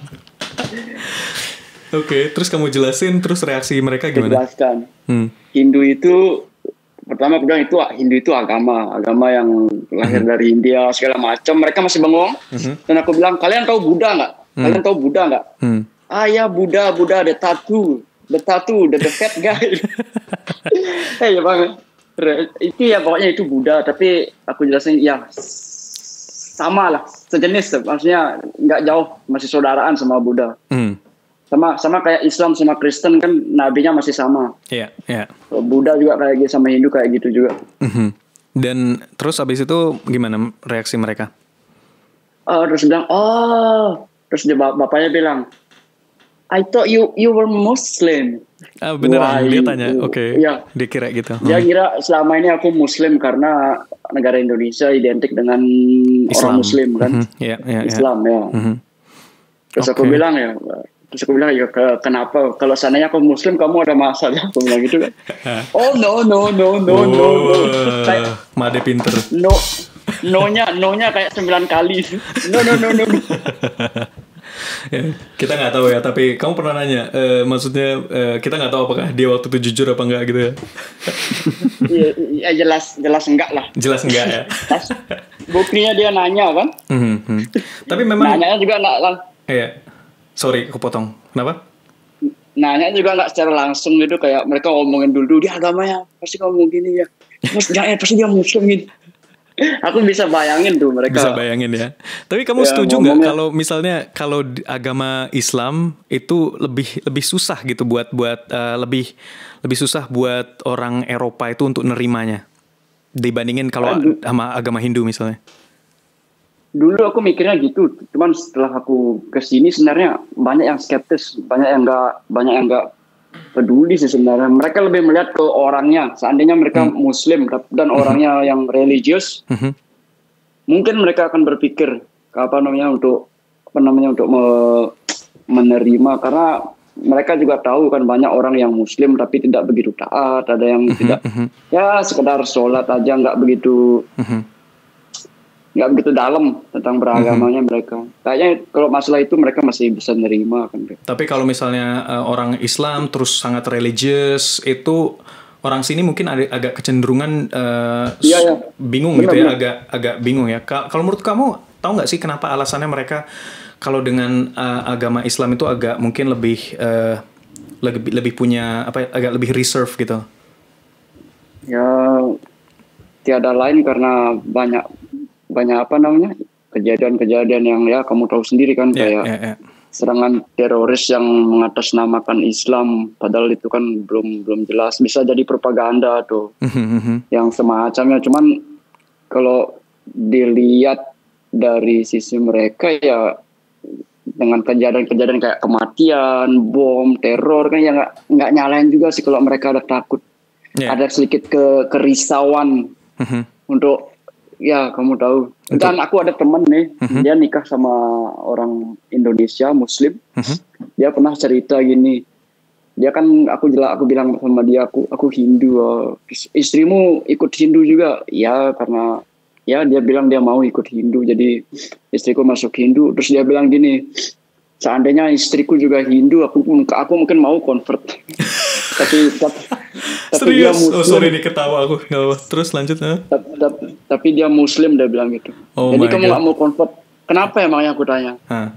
[SPEAKER 1] Oke, okay, terus kamu jelasin, terus reaksi mereka gimana?
[SPEAKER 3] Jelaskan. Hmm. Hindu itu pertama aku bilang itu Hindu itu agama agama yang lahir mm -hmm. dari India segala macam mereka masih bengong mm -hmm. dan aku bilang kalian tahu Buddha nggak mm -hmm. kalian tahu Buddha nggak mm -hmm. ah ya Buddha Buddha ada tattoo ada tattoo ada the fat guy hey, eh, ya, bang itu ya pokoknya itu Buddha tapi aku jelasin ya sama lah sejenis maksudnya nggak jauh masih saudaraan sama Buddha mm sama sama kayak Islam sama Kristen kan nabinya masih sama. Iya, yeah, Yeah. Buddha juga kayak gitu sama Hindu kayak gitu juga. Mm -hmm.
[SPEAKER 1] Dan terus habis itu gimana reaksi mereka?
[SPEAKER 3] Uh, terus bilang, "Oh." Terus dia bap bapaknya bilang, "I thought you you were Muslim." Ah, beneran Wah, dia tanya. Oke. Okay. Ya.
[SPEAKER 1] Dia kira gitu. Dia hmm.
[SPEAKER 3] kira selama ini aku muslim karena negara Indonesia identik dengan Islam. orang muslim kan. Mm -hmm. Iya, yeah, yeah, Islam yeah. ya. Mm -hmm. Terus okay. aku bilang ya, terus aku bilang ya ke, kenapa kalau sananya aku muslim kamu ada masalah aku bilang gitu kan oh no no no no oh, no no oh, kayak, made pinter no no nya no nya kayak sembilan kali no no no no, no.
[SPEAKER 1] ya, kita nggak tahu ya tapi kamu pernah nanya uh, maksudnya uh, kita nggak tahu apakah dia waktu itu jujur apa enggak gitu ya
[SPEAKER 3] ya, ya jelas jelas enggak lah jelas enggak ya buktinya dia nanya kan mm -hmm. tapi memang nanya juga enggak kan
[SPEAKER 1] Iya, Sorry, aku potong. Kenapa?
[SPEAKER 3] Nanya juga nggak secara langsung gitu kayak mereka ngomongin dulu dia agamanya pasti ngomong gini ya. Mas jangan eh, pasti dia muslim gitu. Aku bisa bayangin tuh mereka. Bisa bayangin ya. Tapi kamu ya, setuju nggak
[SPEAKER 1] kalau misalnya kalau agama Islam itu lebih lebih susah gitu buat buat uh, lebih lebih susah buat orang Eropa itu untuk nerimanya dibandingin kalau sama agama Hindu misalnya?
[SPEAKER 3] dulu aku mikirnya gitu cuman setelah aku kesini sebenarnya banyak yang skeptis banyak yang enggak banyak yang enggak peduli sih sebenarnya mereka lebih melihat ke orangnya seandainya mereka hmm. muslim dan hmm. orangnya hmm. yang religius hmm. mungkin mereka akan berpikir apa namanya untuk apa namanya untuk me, menerima karena mereka juga tahu kan banyak orang yang muslim tapi tidak begitu taat ada yang hmm. tidak hmm. ya sekedar sholat aja nggak begitu nggak begitu dalam tentang beragamanya -hmm. mereka. Kayaknya kalau masalah itu mereka masih bisa menerima kan.
[SPEAKER 1] Tapi kalau misalnya uh, orang Islam terus sangat religius itu orang sini mungkin ada agak kecenderungan uh, ya, ya. bingung benar, gitu ya, benar. agak agak bingung ya. Kalau menurut kamu tahu nggak sih kenapa alasannya mereka kalau dengan uh, agama Islam itu agak mungkin lebih uh, lebih lebih punya apa ya, agak lebih reserve gitu?
[SPEAKER 3] Ya tiada lain karena banyak banyak apa namanya kejadian-kejadian yang ya kamu tahu sendiri kan yeah, kayak yeah, yeah. serangan teroris yang mengatasnamakan Islam padahal itu kan belum belum jelas bisa jadi propaganda tuh mhm, mhm. yang semacamnya cuman kalau dilihat dari sisi mereka ya dengan kejadian-kejadian kayak kematian, bom, teror kan ya nggak nggak nyalain juga sih kalau mereka ada takut, yeah. ada sedikit ke kerisauan mhm. untuk Ya, kamu tahu. Dan aku ada temen nih, uh mhm. -huh. dia nikah sama orang Indonesia Muslim. Uh mhm. -huh. Dia pernah cerita gini. Dia kan aku jelas aku bilang sama dia aku aku Hindu. Uh, istrimu ikut Hindu juga? Ya, karena ya dia bilang dia mau ikut Hindu. Jadi istriku masuk Hindu. Terus dia bilang gini, seandainya istriku juga Hindu, aku aku mungkin mau convert. tapi Serius? dia oh, muslim. Oh, sorry nih
[SPEAKER 1] ketawa aku. Terus lanjut ya. Eh? Tapi,
[SPEAKER 3] tapi, tapi dia muslim dia bilang gitu.
[SPEAKER 1] Oh Jadi kamu gak mau
[SPEAKER 3] convert. Kenapa emangnya aku tanya? Huh.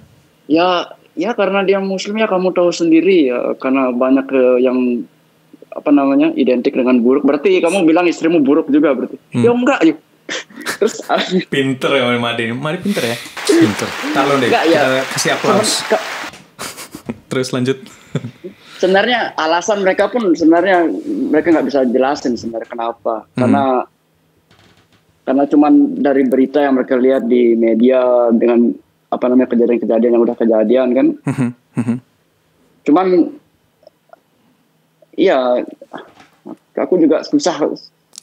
[SPEAKER 3] Ya ya karena dia muslim ya kamu tahu sendiri ya karena banyak uh, yang apa namanya identik dengan buruk. Berarti kamu bilang istrimu buruk juga berarti. Hmm. Ya enggak yuk. Ya.
[SPEAKER 1] Terus pinter ya Made. Mari pinter ya. Pinter. Taruh deh. Enggak, ya. kasih aplaus. Terus lanjut.
[SPEAKER 3] sebenarnya alasan mereka pun sebenarnya mereka nggak bisa jelasin sebenarnya kenapa hmm. karena karena cuman dari berita yang mereka lihat di media dengan apa namanya kejadian-kejadian yang udah kejadian kan hmm, hmm. cuman iya aku juga susah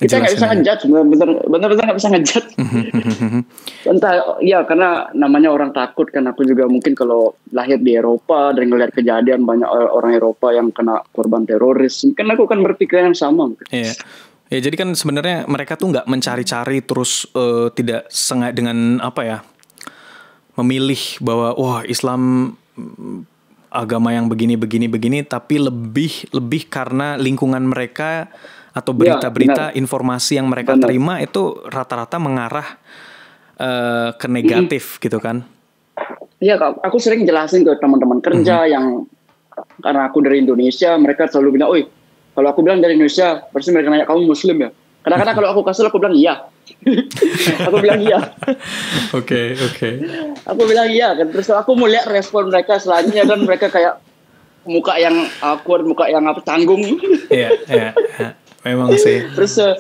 [SPEAKER 3] kita nggak bisa ngejat bener bener nggak bisa ngejat entah ya karena namanya orang takut kan aku juga mungkin kalau lahir di Eropa dan ngeliat kejadian banyak orang Eropa yang kena korban teroris mungkin aku kan berpikir yang sama
[SPEAKER 1] iya. Ya jadi kan sebenarnya mereka tuh nggak mencari-cari terus uh, tidak sengaja dengan apa ya memilih bahwa wah Islam mm, agama yang begini begini begini tapi lebih lebih karena lingkungan mereka atau ya, berita-berita ya, informasi yang mereka benar. terima itu rata-rata mengarah uh, ke negatif mm -hmm. gitu kan?
[SPEAKER 3] Iya, kak, aku sering jelasin ke teman-teman kerja mm -hmm. yang karena aku dari Indonesia, mereka selalu bilang, "Oi, kalau aku bilang dari Indonesia, pasti mereka nanya kamu Muslim ya." Kadang-kadang kalau aku kasih aku bilang iya. aku bilang iya.
[SPEAKER 1] Oke, oke. Okay, okay.
[SPEAKER 3] Aku bilang iya kan. Terus aku mau lihat respon mereka selanjutnya dan mereka kayak muka yang awkward, muka yang apa tanggung. Iya, iya. yeah
[SPEAKER 1] memang sih
[SPEAKER 3] terus uh,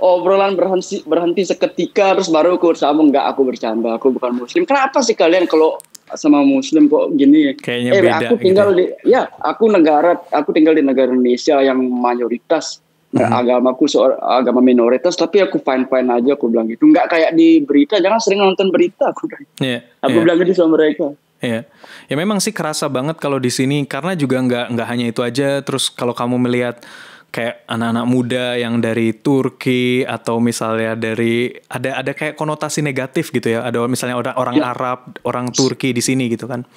[SPEAKER 3] obrolan berhenti berhenti seketika terus baru aku sambung nggak aku bercanda aku bukan muslim kenapa sih kalian kalau sama muslim kok gini kayaknya eh, beda aku gitu tinggal gitu. di ya aku negara aku tinggal di negara Indonesia yang mayoritas hmm. agamaku seorang agama minoritas tapi aku fine fine aja aku bilang gitu nggak kayak di berita jangan sering nonton berita aku bilang
[SPEAKER 1] yeah, aku yeah. bilang
[SPEAKER 3] gitu sama mereka
[SPEAKER 1] Ya, yeah. ya memang sih kerasa banget kalau di sini karena juga nggak nggak hanya itu aja. Terus kalau kamu melihat kayak anak-anak muda yang dari Turki atau misalnya dari ada ada kayak konotasi negatif gitu ya. Ada misalnya orang orang ya. Arab, orang Turki di sini gitu kan.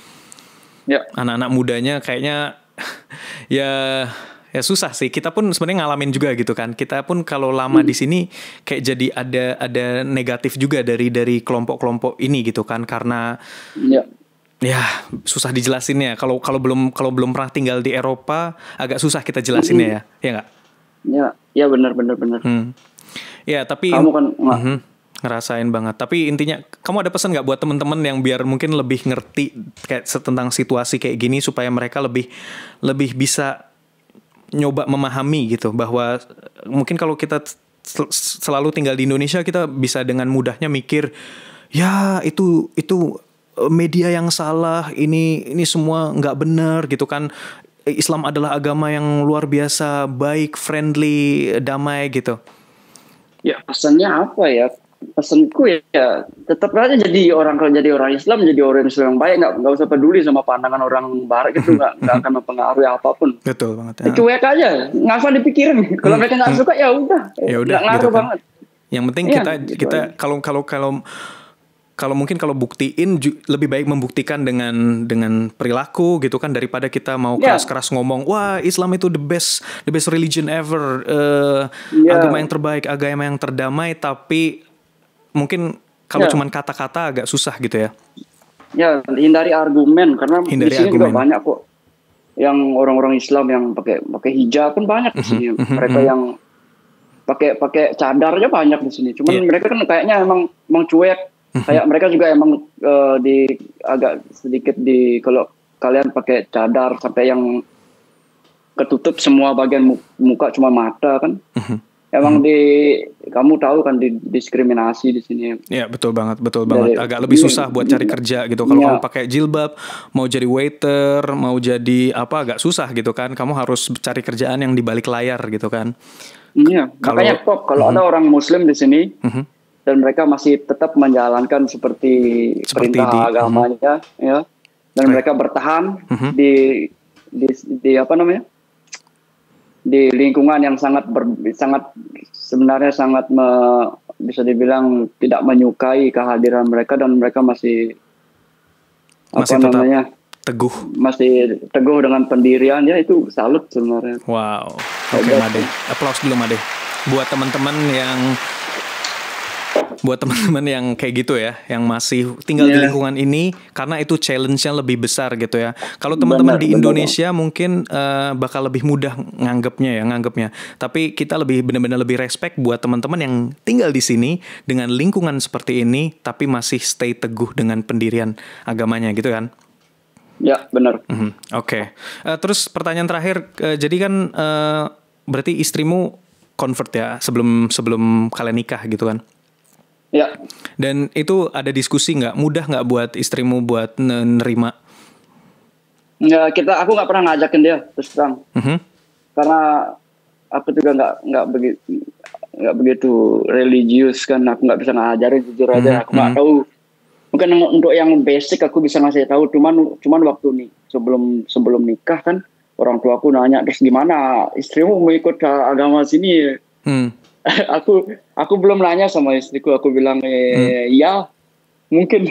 [SPEAKER 1] Ya. Anak-anak mudanya kayaknya ya ya susah sih. Kita pun sebenarnya ngalamin juga gitu kan. Kita pun kalau lama hmm. di sini kayak jadi ada ada negatif juga dari dari kelompok-kelompok ini gitu kan karena ya ya susah dijelasin ya kalau kalau belum kalau belum pernah tinggal di Eropa agak susah kita jelasin ya
[SPEAKER 3] ya nggak ya ya benar benar benar hmm.
[SPEAKER 1] ya tapi kamu kan mm ngerasain banget tapi intinya kamu ada pesan nggak buat teman-teman yang biar mungkin lebih ngerti kayak tentang situasi kayak gini supaya mereka lebih lebih bisa nyoba memahami gitu bahwa mungkin kalau kita selalu tinggal di Indonesia kita bisa dengan mudahnya mikir ya itu itu Eh, media yang salah ini ini semua nggak benar gitu kan Islam adalah agama yang luar biasa baik friendly damai gitu
[SPEAKER 3] ya pesannya apa ya pesanku ya, ya tetap aja jadi orang kalau jadi orang Islam jadi orang Islam yang baik nggak nggak usah peduli sama pandangan orang Barat gitu nggak nggak akan mempengaruhi apapun betul banget ya. cuek aja nggak usah dipikirin hmm. kalau mereka nggak hmm. suka ya udah ya udah gitu kan. banget
[SPEAKER 1] yang penting iya, kita gitu kita kalau kalau kalau kalau mungkin kalau buktiin lebih baik membuktikan dengan dengan perilaku gitu kan daripada kita mau ya. keras-keras ngomong wah Islam itu the best the best religion ever uh, eh, yeah. agama yang terbaik agama yang terdamai tapi mungkin kalau yeah. cuman kata-kata agak susah gitu ya
[SPEAKER 3] ya hindari argumen karena hindari di sini argumen. juga banyak kok yang orang-orang Islam yang pakai pakai hijab pun banyak di mhm, sini mhm, mereka mhm. yang pakai pakai cadar banyak di sini cuman yeah. mereka kan kayaknya emang emang cuek Mhm. kayak mereka juga emang uh, di agak sedikit di kalau kalian pakai cadar sampai yang ketutup semua bagian muka cuma mata kan mhm. emang mhm. di kamu tahu kan di diskriminasi di sini
[SPEAKER 1] ya betul banget betul banget agak lebih susah buat cari kerja gitu kalau ya. kamu pakai jilbab mau jadi waiter mau jadi apa agak susah gitu kan kamu harus cari kerjaan yang di balik layar gitu kan
[SPEAKER 3] iya makanya kok kalau hmm. ada orang muslim di sini hmm dan mereka masih tetap menjalankan seperti, seperti perintah di, uh-huh. agamanya uh-huh. ya dan right. mereka bertahan uh-huh. di, di di apa namanya di lingkungan yang sangat ber, sangat sebenarnya sangat me, bisa dibilang tidak menyukai kehadiran mereka dan mereka masih,
[SPEAKER 1] masih apa namanya teguh
[SPEAKER 3] masih teguh dengan pendirian ya itu salut sebenarnya wow oke
[SPEAKER 1] okay, gitu. Made applause dulu Made buat teman-teman yang buat teman-teman yang kayak gitu ya, yang masih tinggal yeah. di iya. lingkungan ini karena itu challenge-nya lebih besar gitu ya. Kalau teman-teman di Indonesia benar. mungkin uh, bakal lebih mudah nganggapnya ya, nganggapnya. Tapi kita lebih benar-benar lebih respect buat teman-teman yang tinggal di sini dengan lingkungan seperti ini tapi masih stay teguh dengan pendirian agamanya gitu kan. Ya, benar. Mm -hmm. Oke. Okay. Uh, eh, terus pertanyaan terakhir uh, jadi kan uh, berarti istrimu convert ya sebelum sebelum kalian nikah gitu kan? Ya. Dan itu ada diskusi nggak? Mudah nggak buat istrimu buat nerima?
[SPEAKER 3] Ya kita, aku nggak pernah ngajakin dia terus terang. Mm -hmm. Karena aku juga nggak nggak begitu nggak begitu religius kan aku nggak bisa ngajarin jujur aja mm -hmm. aku nggak mhm. tahu mungkin untuk yang basic aku bisa ngasih tahu cuman cuman waktu nih sebelum sebelum nikah kan orang tua aku nanya terus gimana istrimu mau ikut agama sini mm. aku aku belum nanya sama istriku aku bilang e, hmm. ya mungkin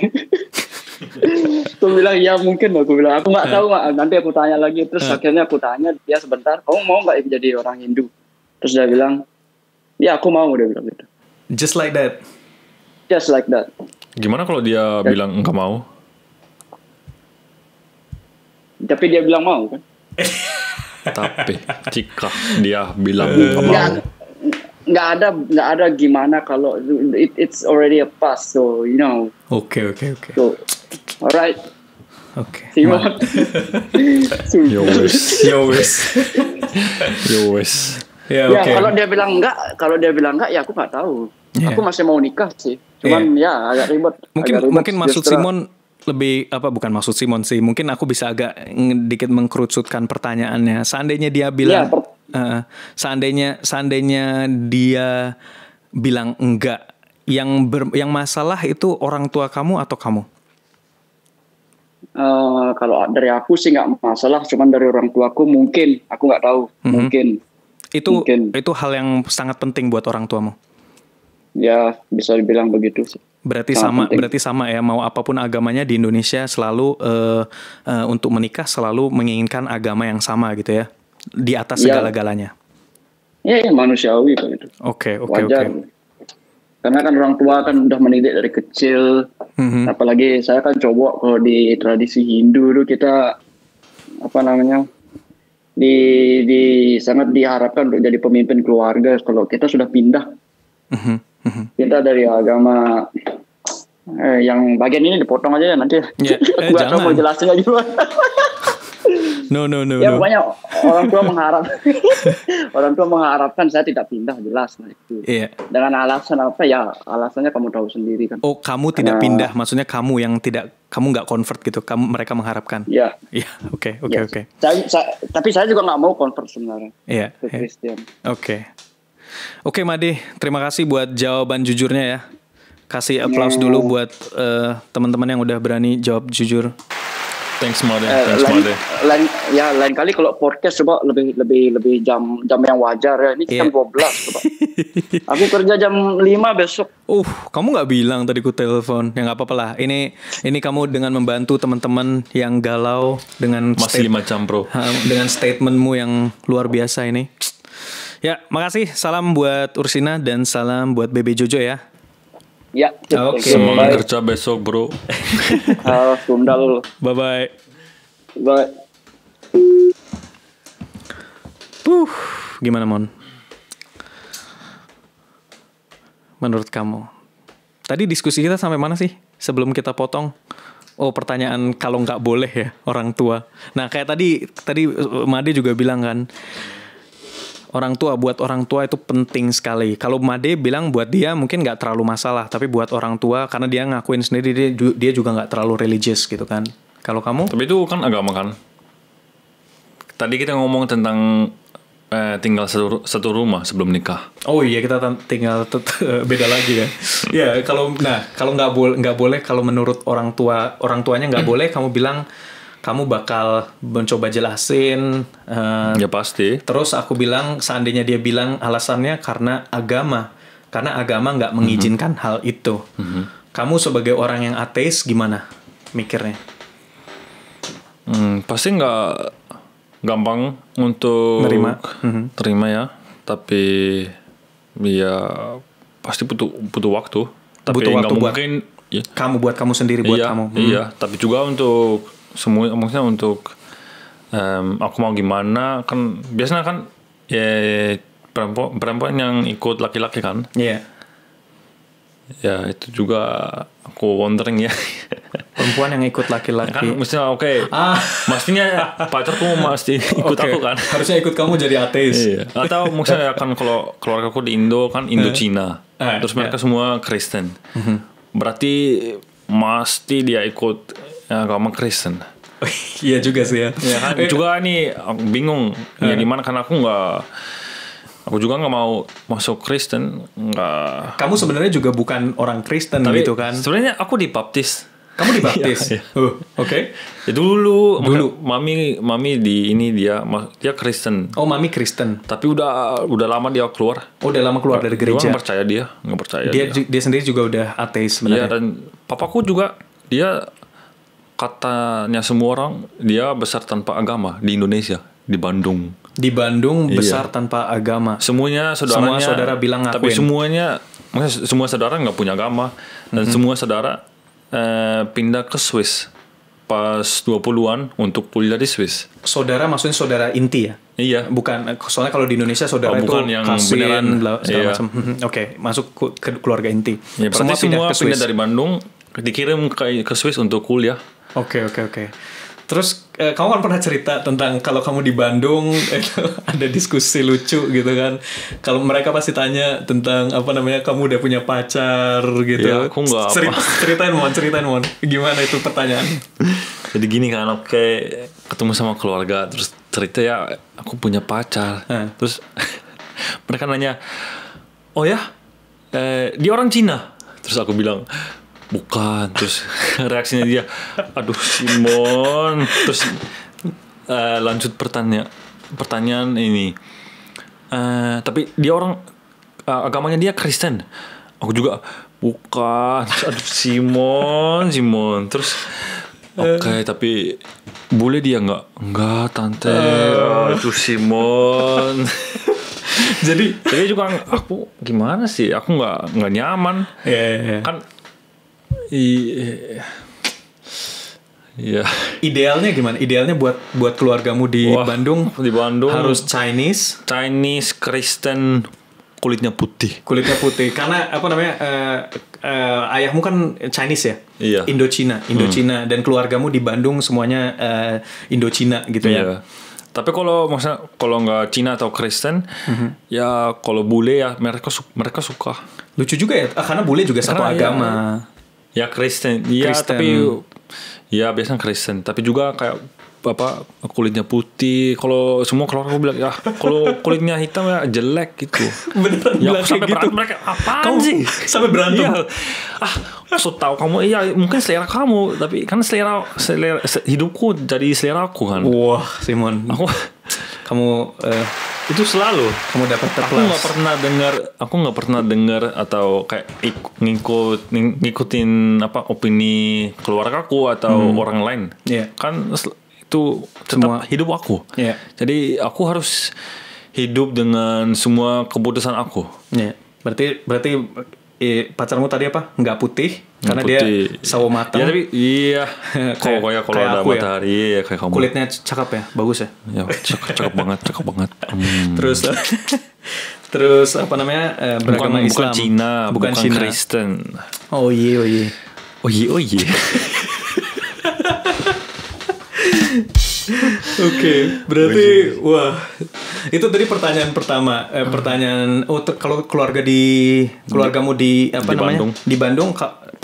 [SPEAKER 3] aku bilang ya mungkin aku bilang aku nggak hmm. tahu hmm. nanti aku tanya lagi terus hmm. akhirnya aku tanya dia sebentar kamu mau nggak jadi orang Hindu terus dia bilang ya aku mau dia bilang gitu just like that just like that
[SPEAKER 2] gimana kalau dia ya. bilang enggak mau
[SPEAKER 3] tapi dia bilang mau kan
[SPEAKER 2] tapi jika dia bilang enggak mau
[SPEAKER 3] nggak ada nggak ada gimana kalau it, it's already a pass so you know oke okay, oke okay, oke okay. so alright Oke. Okay. Simak. Yo wis. Yo wis.
[SPEAKER 2] Ya, yeah, okay. kalau
[SPEAKER 3] dia bilang enggak, kalau dia bilang enggak ya aku nggak tahu. Yeah. Aku masih mau nikah sih. Cuman yeah. ya agak ribet. Mungkin agak ribet mungkin maksud justru. Simon
[SPEAKER 1] lebih apa bukan maksud Simon sih mungkin aku bisa agak sedikit mengkerucutkan pertanyaannya seandainya dia bilang yeah, per uh, seandainya seandainya dia bilang enggak yang ber, yang masalah itu orang tua kamu atau kamu
[SPEAKER 3] uh, kalau dari aku sih nggak masalah cuman dari orang tua aku mungkin aku nggak tahu mm-hmm. mungkin itu mungkin.
[SPEAKER 1] itu hal yang sangat penting buat orang tuamu
[SPEAKER 3] ya bisa dibilang begitu sih
[SPEAKER 1] Berarti Sangat sama, penting. berarti sama ya. Mau apapun agamanya di Indonesia selalu uh, uh, untuk menikah selalu menginginkan agama yang sama gitu ya di atas ya. segala-galanya.
[SPEAKER 3] Iya, ya, manusiawi kok itu.
[SPEAKER 1] Oke, okay, oke, okay, oke. Okay.
[SPEAKER 3] Karena kan orang tua kan udah mendidik dari kecil. Mm-hmm. Apalagi saya kan coba kalau di tradisi Hindu itu kita apa namanya? di di sangat diharapkan untuk jadi pemimpin keluarga kalau kita sudah pindah. Mm-hmm. Mhm. Kita dari agama eh, yang bagian ini dipotong aja ya nanti. Yeah. Eh, Gua mau jelasin aja. No no no. Ya no. orang tua mengharap orang tua mengharapkan saya tidak pindah jelas nah itu. Iya. Yeah. Dengan alasan apa ya alasannya kamu tahu sendiri kan. Oh kamu tidak nah. pindah
[SPEAKER 1] maksudnya kamu yang tidak kamu nggak convert gitu kamu mereka mengharapkan. Ya. Iya. Yeah. Iya yeah, oke okay, ya. oke okay, oke.
[SPEAKER 3] Okay. tapi saya juga nggak mau convert sebenarnya. Iya. Ke Kristen.
[SPEAKER 1] Iya. Oke. Oke Made terima kasih buat jawaban jujurnya ya. Kasih yeah. dulu buat uh, teman-teman yang udah berani jawab jujur. Thanks Made. Eh, Thanks lain, Made.
[SPEAKER 3] Lain, ya lain kali kalau podcast coba lebih lebih lebih jam jam yang wajar ya. Ini yeah. jam 12 iya. coba.
[SPEAKER 1] aku kerja jam 5 besok. Uh, kamu nggak bilang tadi ku telepon. Ya nggak apa-apa lah. Ini ini kamu dengan membantu teman-teman yang galau dengan masih lima jam bro. Dengan statementmu yang luar biasa ini. Ya, makasih. Salam buat Ursina dan salam buat Bebe Jojo ya.
[SPEAKER 3] Ya. Oke. Okay. Semangat kerja
[SPEAKER 2] besok, Bro.
[SPEAKER 3] Sundal. Bye bye. Bye.
[SPEAKER 2] Puh, gimana Mon?
[SPEAKER 1] Menurut kamu, tadi diskusi kita sampai mana sih? Sebelum kita potong, oh pertanyaan kalau nggak boleh ya orang tua. Nah kayak tadi tadi Made juga bilang kan, orang tua buat orang tua itu penting sekali. Kalau Made bilang buat dia mungkin nggak terlalu masalah, tapi buat orang tua karena dia ngakuin sendiri dia, dia juga nggak terlalu religius gitu kan. Kalau kamu? Tapi itu kan agama kan.
[SPEAKER 2] Tadi kita ngomong tentang eh, tinggal satu, satu rumah sebelum nikah.
[SPEAKER 1] Oh iya kita tinggal beda lagi ya.
[SPEAKER 2] ya kalau nah
[SPEAKER 1] kalau nggak boleh nggak boleh kalau menurut orang tua orang tuanya nggak boleh kamu bilang kamu bakal mencoba jelasin. Uh, ya pasti. Terus aku bilang, seandainya dia bilang alasannya karena agama, karena agama nggak mhm. mengizinkan mm -hmm. hal itu. Mm -hmm. Kamu sebagai orang yang ateis gimana mikirnya?
[SPEAKER 2] Hmm, pasti nggak gampang untuk terima, mm -hmm. terima ya. Tapi ya pasti butuh butuh waktu. Tapi butuh waktu buat mungkin. Ya. Kamu buat kamu sendiri buat iya, kamu. Hmm. Iya, mhm. tapi juga untuk semua maksudnya untuk um, aku mau gimana kan biasanya kan ya perempuan perempuan yang ikut laki-laki kan iya yeah. ya itu juga aku wondering ya perempuan yang ikut laki-laki kan mestinya oke okay. ah. mestinya pacarku pasti ikut okay. aku kan harusnya ikut kamu jadi ateis iya. atau maksudnya kan kalau keluarga aku di Indo kan eh. Indo Cina eh. terus eh. mereka yeah. semua Kristen mm -hmm. berarti mesti dia ikut ya, agama Kristen oh, iya juga sih ya, ya kan, eh, juga nih aku bingung ya di eh. mana karena aku nggak aku juga nggak mau masuk Kristen nggak kamu sebenarnya juga bukan orang Kristen Tapi gitu kan sebenarnya aku dibaptis kamu dibaptis uh, oke okay. ya dulu dulu mami mami di ini dia dia Kristen oh mami Kristen tapi udah udah lama dia keluar oh udah lama keluar dari gereja nggak percaya dia nggak percaya dia, dia dia sendiri juga udah ateis sebenarnya Iya, dan papaku juga dia katanya semua orang dia besar tanpa agama di Indonesia di Bandung di Bandung iya. besar tanpa agama semuanya saudaranya semua saudara bilang ngakuin. tapi semuanya semua saudara nggak punya agama dan mm -hmm. semua saudara eh, pindah ke Swiss pas 20-an untuk kuliah di Swiss. Saudara maksudnya saudara inti ya? Iya. Bukan soalnya kalau di Indonesia saudara oh, bukan itu yang
[SPEAKER 1] kasin, beneran iya. Oke, okay, masuk ke keluarga inti. Ya, semua pindah semua ke pindah dari
[SPEAKER 2] Bandung dikirim ke, ke Swiss untuk kuliah
[SPEAKER 1] Oke oke oke. Terus eh, kamu kan pernah cerita tentang kalau kamu di Bandung itu eh, ada diskusi lucu gitu kan. Kalau mereka pasti tanya tentang apa namanya kamu udah punya pacar gitu. Ya, aku nggak apa. Cerita, ceritain mon, ceritain mon. Gimana itu
[SPEAKER 2] pertanyaan? Jadi gini kan, oke okay, ketemu sama keluarga terus cerita ya aku punya pacar. Eh. Terus mereka nanya, oh ya eh, dia orang Cina. Terus aku bilang bukan terus reaksinya dia aduh Simon terus uh, lanjut pertanyaan pertanyaan ini uh, tapi dia orang uh, agamanya dia Kristen aku juga bukan terus, aduh Simon Simon terus oke okay, uh. tapi boleh dia nggak nggak tante uh. aduh oh, Simon jadi jadi juga aku gimana sih aku nggak nggak nyaman yeah, yeah. Iya. kan Iya. Idealnya gimana? Idealnya buat buat keluargamu di Wah, Bandung di Bandung harus Chinese, Chinese Kristen kulitnya putih. Kulitnya putih karena
[SPEAKER 1] apa namanya? Uh, uh, ayahmu kan Chinese ya? Iya. Indochina, Indochina hmm. dan keluargamu di Bandung semuanya uh,
[SPEAKER 2] eh, Cina gitu ya. iya. ya. Tapi kalau maksudnya kalau nggak Cina atau Kristen, mm-hmm. ya kalau bule ya mereka su- mereka suka. Lucu juga ya, karena bule juga karena satu agama. Iya. Ya Kristen, iya, Kristen. tapi ya biasanya Kristen, tapi juga kayak apa kulitnya putih kalau semua keluar aku bilang ya kalau kulitnya hitam ya jelek gitu beneran ya, aku sampai gitu mereka apa sih sampai berantem iya. ah so tau kamu iya mungkin selera kamu tapi kan selera selera hidupku jadi selera aku kan wah Simon aku kamu uh, itu selalu kamu dapat terkelas. aku nggak pernah dengar aku nggak pernah dengar atau kayak ik, ngikut ngikutin apa opini keluarga aku atau hmm. orang lain yeah. kan itu tetap semua. hidup aku yeah. jadi aku harus hidup dengan semua keputusan aku yeah. berarti berarti eh, pacarmu tadi apa nggak putih karena putih. dia sawo matang. Ya tapi
[SPEAKER 1] iya. Kok kayak kalau ada aku ya. matahari
[SPEAKER 2] ya? ya kayak kamu. Kulitnya cakep ya, bagus ya. Ya cakep, cakep banget, cakep banget. Hmm. Terus
[SPEAKER 1] terus apa namanya eh, beragama bukan, Islam. Bukan Cina, bukan, bukan Cina. Kristen.
[SPEAKER 2] Oh iya, oh iya. Oh iya, oh iya.
[SPEAKER 1] Oke, okay, berarti wah itu tadi pertanyaan pertama, eh, pertanyaan oh kalau keluarga di keluargamu di apa di namanya Bandung. di Bandung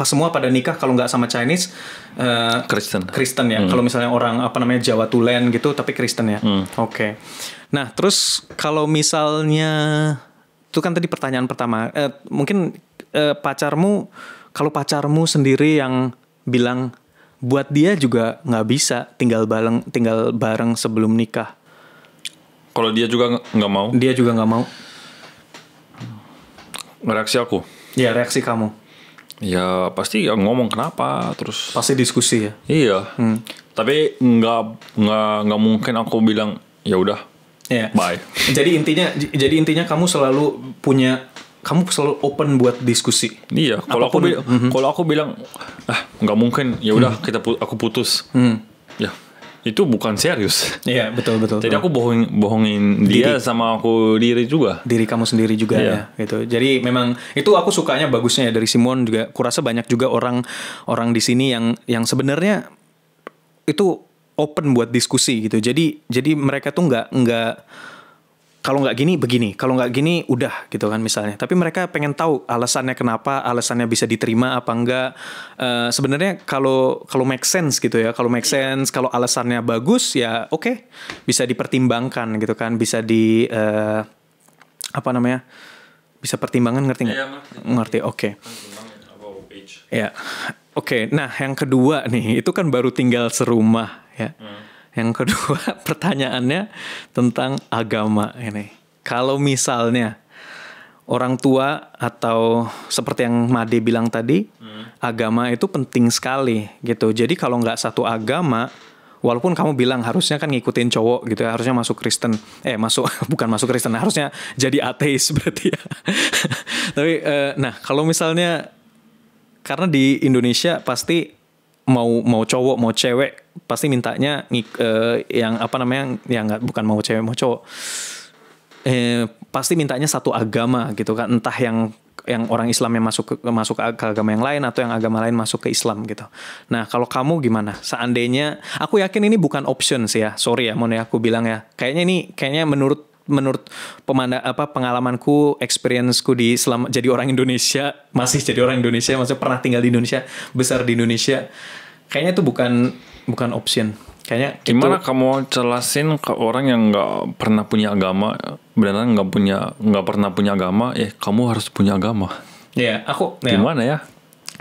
[SPEAKER 1] pas semua pada nikah kalau nggak sama Chinese uh, Kristen Kristen ya hmm. kalau misalnya orang apa namanya Jawa Tulen gitu tapi Kristen ya hmm. oke okay. nah terus kalau misalnya itu kan tadi pertanyaan pertama uh, mungkin uh, pacarmu kalau pacarmu sendiri yang bilang buat dia juga nggak bisa tinggal bareng tinggal bareng sebelum nikah
[SPEAKER 2] kalau dia juga nggak mau dia juga nggak mau reaksi aku ya reaksi kamu Ya pasti ya ngomong kenapa terus. Pasti diskusi ya. Iya. Hmm. Tapi nggak nggak nggak mungkin aku bilang ya udah. Yeah. Bye. Jadi intinya jadi intinya kamu selalu punya kamu selalu open buat diskusi. Iya. Kalau aku mm -hmm. kalau aku bilang ah nggak mungkin ya udah mm. kita aku putus. Mm. Ya itu bukan serius. Iya betul betul. Jadi aku bohongin bohongin dia sama aku diri juga. Diri
[SPEAKER 1] kamu sendiri juga iya. ya gitu. Jadi memang itu aku sukanya bagusnya ya dari Simon juga. Kurasa banyak juga orang orang di sini yang yang sebenarnya itu open buat diskusi gitu. Jadi jadi mereka tuh nggak nggak kalau nggak gini begini, kalau nggak gini udah gitu kan misalnya. Tapi mereka pengen tahu alasannya kenapa, alasannya bisa diterima apa enggak. Uh, Sebenarnya kalau kalau make sense gitu ya, kalau make iya. sense, kalau alasannya bagus ya oke, okay, bisa dipertimbangkan gitu kan, bisa di uh, apa namanya, bisa pertimbangan ngerti nggak? Ya, ngerti, oke. Okay. Ya, oke. Okay. Nah yang kedua nih itu kan baru tinggal serumah ya. Hmm yang kedua, pertanyaannya tentang agama ini. Kalau misalnya orang tua atau seperti yang Made bilang tadi, hmm. agama itu penting sekali gitu. Jadi kalau nggak satu agama, walaupun kamu bilang harusnya kan ngikutin cowok gitu ya, harusnya masuk Kristen, eh masuk bukan masuk Kristen, harusnya jadi ateis berarti ya. Tapi eh, nah kalau misalnya karena di Indonesia pasti mau mau cowok mau cewek pasti mintanya uh, yang apa namanya yang nggak bukan mau cewek mau cowok eh, pasti mintanya satu agama gitu kan entah yang yang orang Islam yang masuk ke masuk ke agama yang lain atau yang agama lain masuk ke Islam gitu. Nah kalau kamu gimana? Seandainya aku yakin ini bukan option sih ya. Sorry ya, mohon ya aku bilang ya. Kayaknya ini kayaknya menurut menurut pemanda apa pengalamanku, experienceku di selama jadi orang Indonesia masih jadi orang Indonesia, masih pernah tinggal di Indonesia, besar di Indonesia kayaknya itu bukan bukan option kayaknya
[SPEAKER 2] gitu. gimana itu... kamu jelasin ke orang yang nggak pernah punya agama beneran nggak punya nggak pernah punya agama eh kamu harus punya agama iya, ya yeah, aku yeah. gimana ya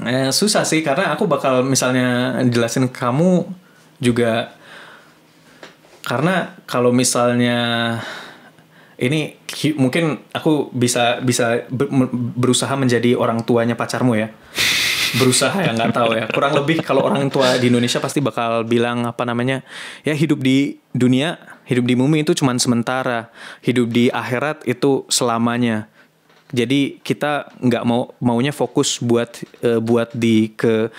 [SPEAKER 2] eh, susah
[SPEAKER 1] sih karena aku bakal misalnya jelasin ke kamu juga karena kalau misalnya ini mungkin aku bisa bisa berusaha menjadi orang tuanya pacarmu ya berusaha ya nggak tahu ya kurang lebih kalau orang tua di Indonesia pasti bakal bilang apa namanya ya hidup di dunia hidup di bumi itu cuman sementara hidup di akhirat itu selamanya jadi kita nggak mau maunya fokus buat uh, buat di ke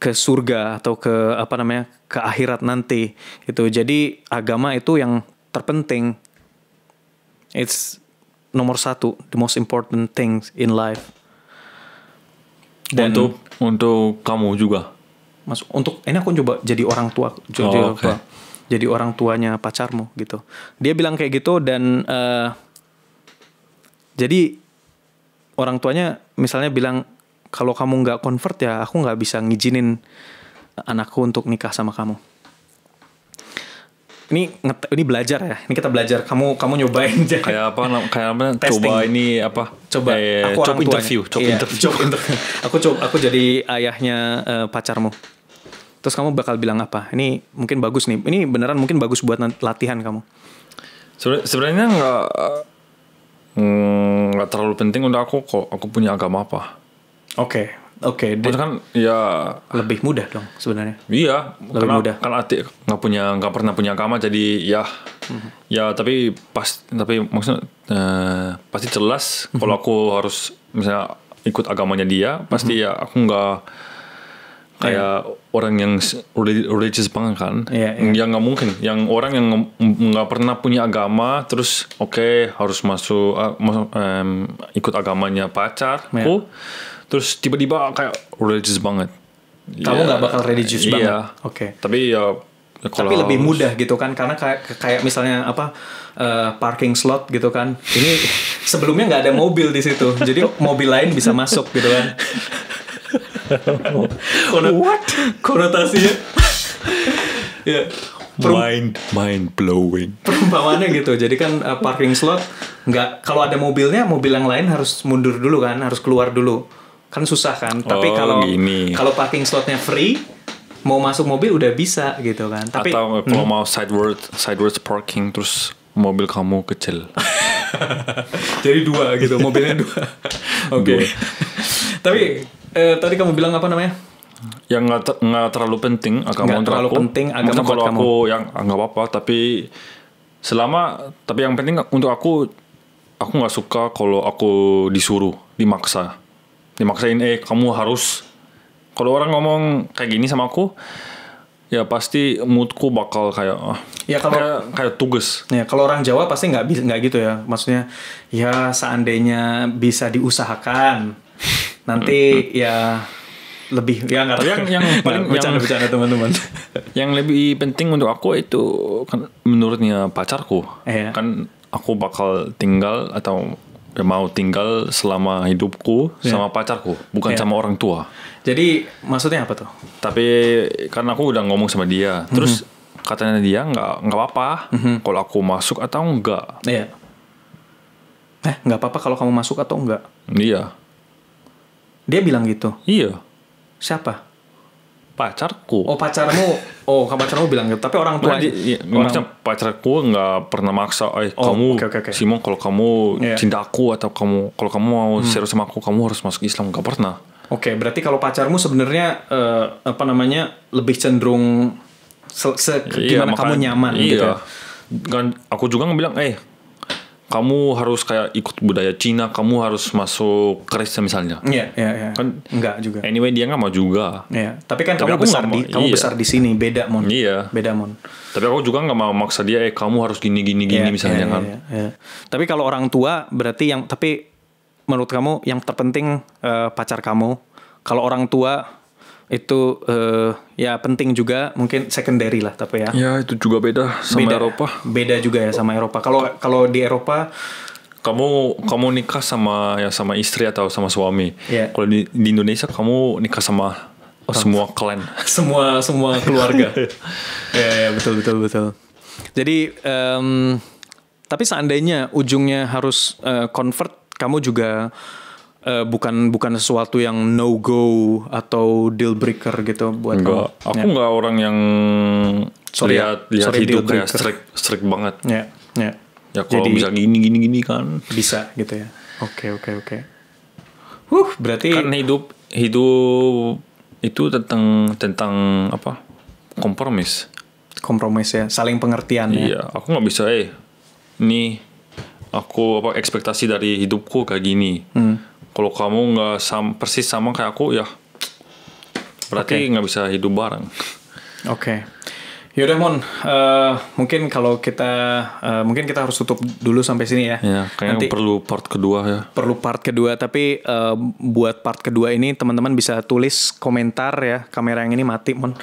[SPEAKER 1] ke surga atau ke apa namanya ke akhirat nanti itu jadi agama itu yang terpenting it's nomor satu the most important things in life
[SPEAKER 2] dan untuk untuk kamu juga.
[SPEAKER 1] Mas, untuk ini aku coba jadi orang tua, jadi oh, okay. Jadi orang tuanya pacarmu gitu. Dia bilang kayak gitu dan uh, jadi orang tuanya misalnya bilang kalau kamu nggak convert ya aku nggak bisa ngizinin anakku untuk nikah sama kamu ini ini belajar ya. Ini kita belajar. Kamu kamu nyobain aja. Kayak apa? Kayak apa? Coba ini apa? Coba eh, aku coba interview, coba iya, interview. Coba interview. aku coba aku jadi ayahnya uh, pacarmu. Terus kamu bakal bilang apa? Ini mungkin bagus nih. Ini beneran mungkin bagus
[SPEAKER 2] buat latihan kamu. Sebenarnya nggak eh, nggak terlalu penting untuk aku kok. Aku punya agama apa? Oke. Okay. Oke, okay, kan ya
[SPEAKER 1] lebih mudah dong sebenarnya.
[SPEAKER 2] Iya, lebih karena, mudah. Kan Atik nggak punya nggak pernah punya agama jadi ya mm-hmm. ya tapi pas tapi maksudnya eh, pasti jelas mm-hmm. kalau aku harus misalnya ikut agamanya dia pasti mm-hmm. ya aku nggak kayak yeah. orang yang religious banget kan yeah, yeah. yang nggak mungkin yang orang yang nggak pernah punya agama terus oke okay, harus masuk uh, um, ikut agamanya pacar, yeah terus tiba-tiba kayak religious banget kamu iya. nggak yeah. bakal religious yeah. banget oke okay. tapi ya kalau tapi lebih mudah gitu
[SPEAKER 1] kan karena kayak kayak misalnya apa uh, parking slot gitu kan ini sebelumnya nggak ada mobil di situ jadi mobil lain bisa masuk gitu kan Konot What? konotasinya ya per- mind
[SPEAKER 2] mind blowing
[SPEAKER 1] perumpamannya gitu jadi kan uh, parking slot nggak kalau ada mobilnya mobil yang lain harus mundur dulu kan harus keluar dulu kan susah kan tapi oh, kalau gini. kalau parking slotnya free mau masuk mobil udah bisa gitu kan tapi atau hmm? kalau hmm.
[SPEAKER 2] mau sideward sideward parking terus mobil kamu kecil jadi dua gitu mobilnya dua oke okay. tapi eh, tadi kamu bilang apa namanya yang nggak ter gak terlalu penting agama mau terlalu aku. penting agama Maksudnya kalau kamu. aku yang ah, nggak apa-apa tapi selama tapi yang penting untuk aku aku nggak suka kalau aku disuruh dimaksa dimaksain eh kamu harus kalau orang ngomong kayak gini sama aku ya pasti moodku bakal kayak ah.
[SPEAKER 1] ya kalau kayak, kayak tugas ya kalau orang Jawa pasti nggak bisa nggak gitu ya maksudnya ya seandainya bisa diusahakan nanti hmm. ya lebih
[SPEAKER 2] ya nggak yang yang paling yang, bercanda teman-teman yang lebih penting untuk aku itu kan menurutnya pacarku eh, ya. kan aku bakal tinggal atau mau tinggal selama hidupku yeah. sama pacarku, bukan yeah. sama orang tua. Jadi maksudnya apa tuh? Tapi karena aku udah ngomong sama dia, mm-hmm. terus katanya dia nggak nggak apa-apa mm-hmm. kalau aku masuk atau enggak. Iya. Yeah. Eh nggak apa-apa kalau kamu masuk atau enggak? Iya. Dia bilang gitu. Iya. Siapa? pacarku oh pacarmu oh kan pacarmu bilang gitu tapi orang tua nah, iya, pacarku nggak pernah maksa eh oh, kamu okay, okay, okay. Simon kalau kamu yeah. cinta aku atau kamu kalau kamu mau hmm. serius sama aku kamu harus masuk Islam nggak pernah
[SPEAKER 1] oke okay, berarti kalau pacarmu sebenarnya
[SPEAKER 2] uh, apa namanya lebih cenderung se, se iya, gimana makanya, kamu nyaman iya. gitu ya? kan aku juga nggak bilang eh kamu harus kayak ikut budaya Cina, kamu harus masuk Kristen misalnya. Iya, yeah, iya, yeah, iya. Yeah. Kan enggak juga. Anyway dia enggak mau juga.
[SPEAKER 1] Iya, tapi kan tapi kamu besar di kamu iya. besar
[SPEAKER 2] di sini, beda mon. Iya. Beda mon. Tapi aku juga nggak mau
[SPEAKER 1] maksa dia eh kamu harus gini gini gini iya, misalnya iya, kan. Iya, iya. Tapi kalau orang tua berarti yang tapi menurut kamu yang terpenting uh, pacar kamu. Kalau orang tua itu uh, ya penting juga mungkin secondary lah tapi ya ya
[SPEAKER 2] itu juga beda sama beda, Eropa beda juga ya sama Eropa kalau kalau di Eropa kamu kamu nikah sama ya sama istri atau sama suami yeah. kalau di, di Indonesia kamu nikah sama Orang. semua klan
[SPEAKER 1] semua semua keluarga ya, ya betul betul betul jadi um, tapi seandainya ujungnya harus uh, convert kamu juga uh, bukan bukan sesuatu yang no go atau deal breaker gitu buat enggak.
[SPEAKER 2] kamu. Aku ya. nggak nggak orang yang sorry, ya. lihat lihat sorry, hidup kayak strik strict banget. Ya, ya. Ya kalau Jadi, bisa gini gini gini kan bisa gitu ya. Oke oke oke. Okay. Huh, berarti kan hidup hidup itu tentang tentang apa? Kompromis. Kompromis ya, saling pengertian ya. Iya, aku nggak bisa eh. Nih aku apa ekspektasi dari hidupku kayak gini. Hmm kalau kamu nggak sam persis sama kayak aku ya berarti nggak okay. bisa hidup bareng oke okay. Yaudah Mon, uh,
[SPEAKER 1] mungkin kalau kita uh, mungkin kita harus tutup dulu sampai
[SPEAKER 2] sini ya. Ya, kayaknya Nanti, perlu part kedua ya.
[SPEAKER 1] Perlu part kedua, tapi uh, buat part kedua ini teman-teman bisa tulis komentar ya. Kamera yang ini mati Mon.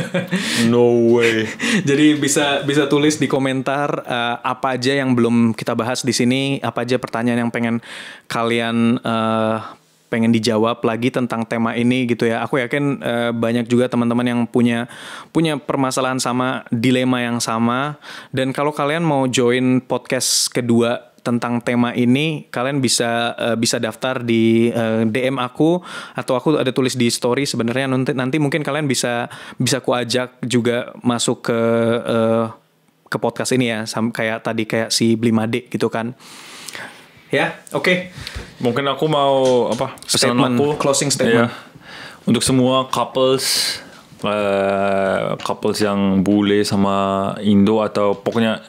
[SPEAKER 1] no way. Jadi bisa bisa tulis di komentar uh, apa aja yang belum kita bahas di sini, apa aja pertanyaan yang pengen kalian uh, pengen dijawab lagi tentang tema ini gitu ya. Aku yakin e, banyak juga teman-teman yang punya punya permasalahan sama, dilema yang sama dan kalau kalian mau join podcast kedua tentang tema ini kalian bisa e, bisa daftar di e, eh, DM aku atau aku ada tulis di story sebenarnya nanti nanti mungkin kalian bisa bisa ku ajak juga masuk ke e, ke podcast ini ya sama kayak tadi kayak si Blimade gitu kan.
[SPEAKER 2] Ya, oke. Okay. Mungkin aku mau apa? statement. aku closing statement. Ya. Untuk semua couples uh, couples yang bule sama Indo atau pokoknya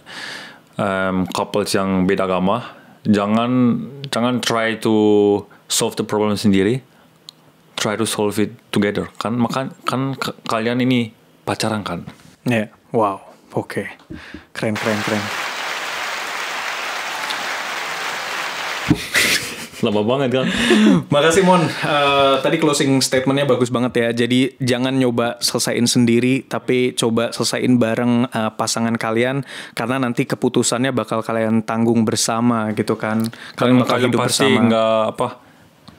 [SPEAKER 2] um, couples yang beda agama, jangan jangan try to solve the problem sendiri. Try to solve it together. Kan makan kan kalian ini pacaran kan? Ya. Yeah. Wow.
[SPEAKER 1] Oke. Okay. Keren keren keren. Lama banget kan. Makasih Mon. Uh, tadi closing statementnya bagus banget ya. Jadi jangan nyoba selesaiin sendiri, tapi coba selesaiin bareng uh, pasangan kalian karena nanti keputusannya bakal kalian tanggung bersama gitu kan. Kalian, kalian bakal hidup pasti bersama.
[SPEAKER 2] apa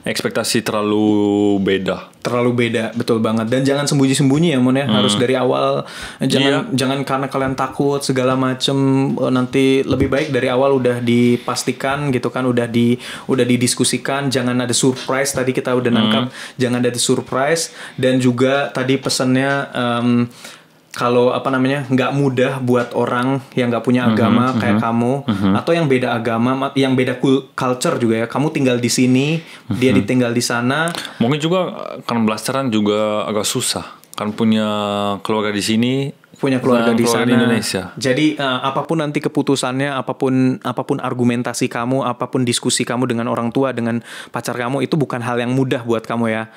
[SPEAKER 2] ekspektasi terlalu beda. Terlalu beda, betul
[SPEAKER 1] banget. Dan jangan sembunyi-sembunyi ya, Mon ya. Hmm. Harus dari awal. Eh, iya. Jangan yeah. jangan karena kalian takut segala macem eh, nanti lebih baik dari awal udah dipastikan gitu kan, udah di udah didiskusikan, jangan ada surprise tadi kita udah nangkap, hmm. jangan ada surprise dan juga tadi pesannya um, kalau apa namanya nggak mudah buat orang yang nggak punya mhm, agama mm -hmm, kayak mm -hmm, kamu mm -hmm. atau yang beda agama yang beda culture juga
[SPEAKER 2] ya kamu tinggal di sini mm -hmm. dia mhm. ditinggal di sana mungkin juga kan blasteran juga agak susah kan punya keluarga di sini punya keluarga, di keluarga di sana. Di Indonesia. Jadi
[SPEAKER 1] uh, apapun nanti keputusannya, apapun apapun argumentasi kamu, apapun diskusi kamu dengan orang tua, dengan pacar kamu itu bukan hal yang mudah buat kamu ya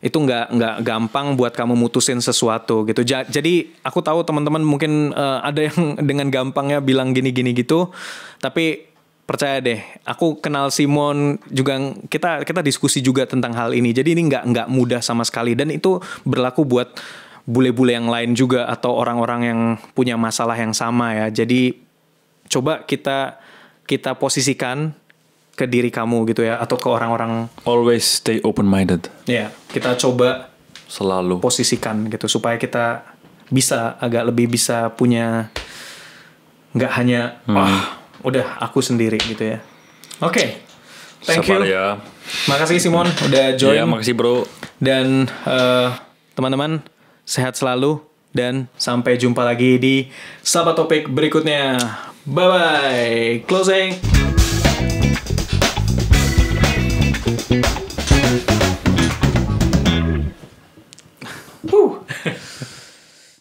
[SPEAKER 1] itu nggak nggak gampang buat kamu mutusin sesuatu gitu. jadi aku tahu teman-teman mungkin uh, ada yang dengan gampangnya bilang gini-gini gitu, tapi percaya deh, aku kenal Simon juga kita kita diskusi juga tentang hal ini. Jadi ini nggak nggak mudah sama sekali dan itu berlaku buat bule-bule yang lain juga atau orang-orang yang punya masalah yang sama ya. Jadi coba kita kita posisikan ke diri kamu gitu ya atau ke orang-orang
[SPEAKER 2] always stay open minded ya yeah,
[SPEAKER 1] kita coba selalu posisikan gitu supaya kita bisa agak lebih bisa punya nggak hanya hmm. oh, udah aku sendiri gitu ya oke okay. thank Sabar you ya. makasih Simon udah iya, join ya, makasih bro dan teman eh, teman-teman sehat selalu dan sampai jumpa lagi di Sahabat Topik berikutnya. Bye bye. Closing.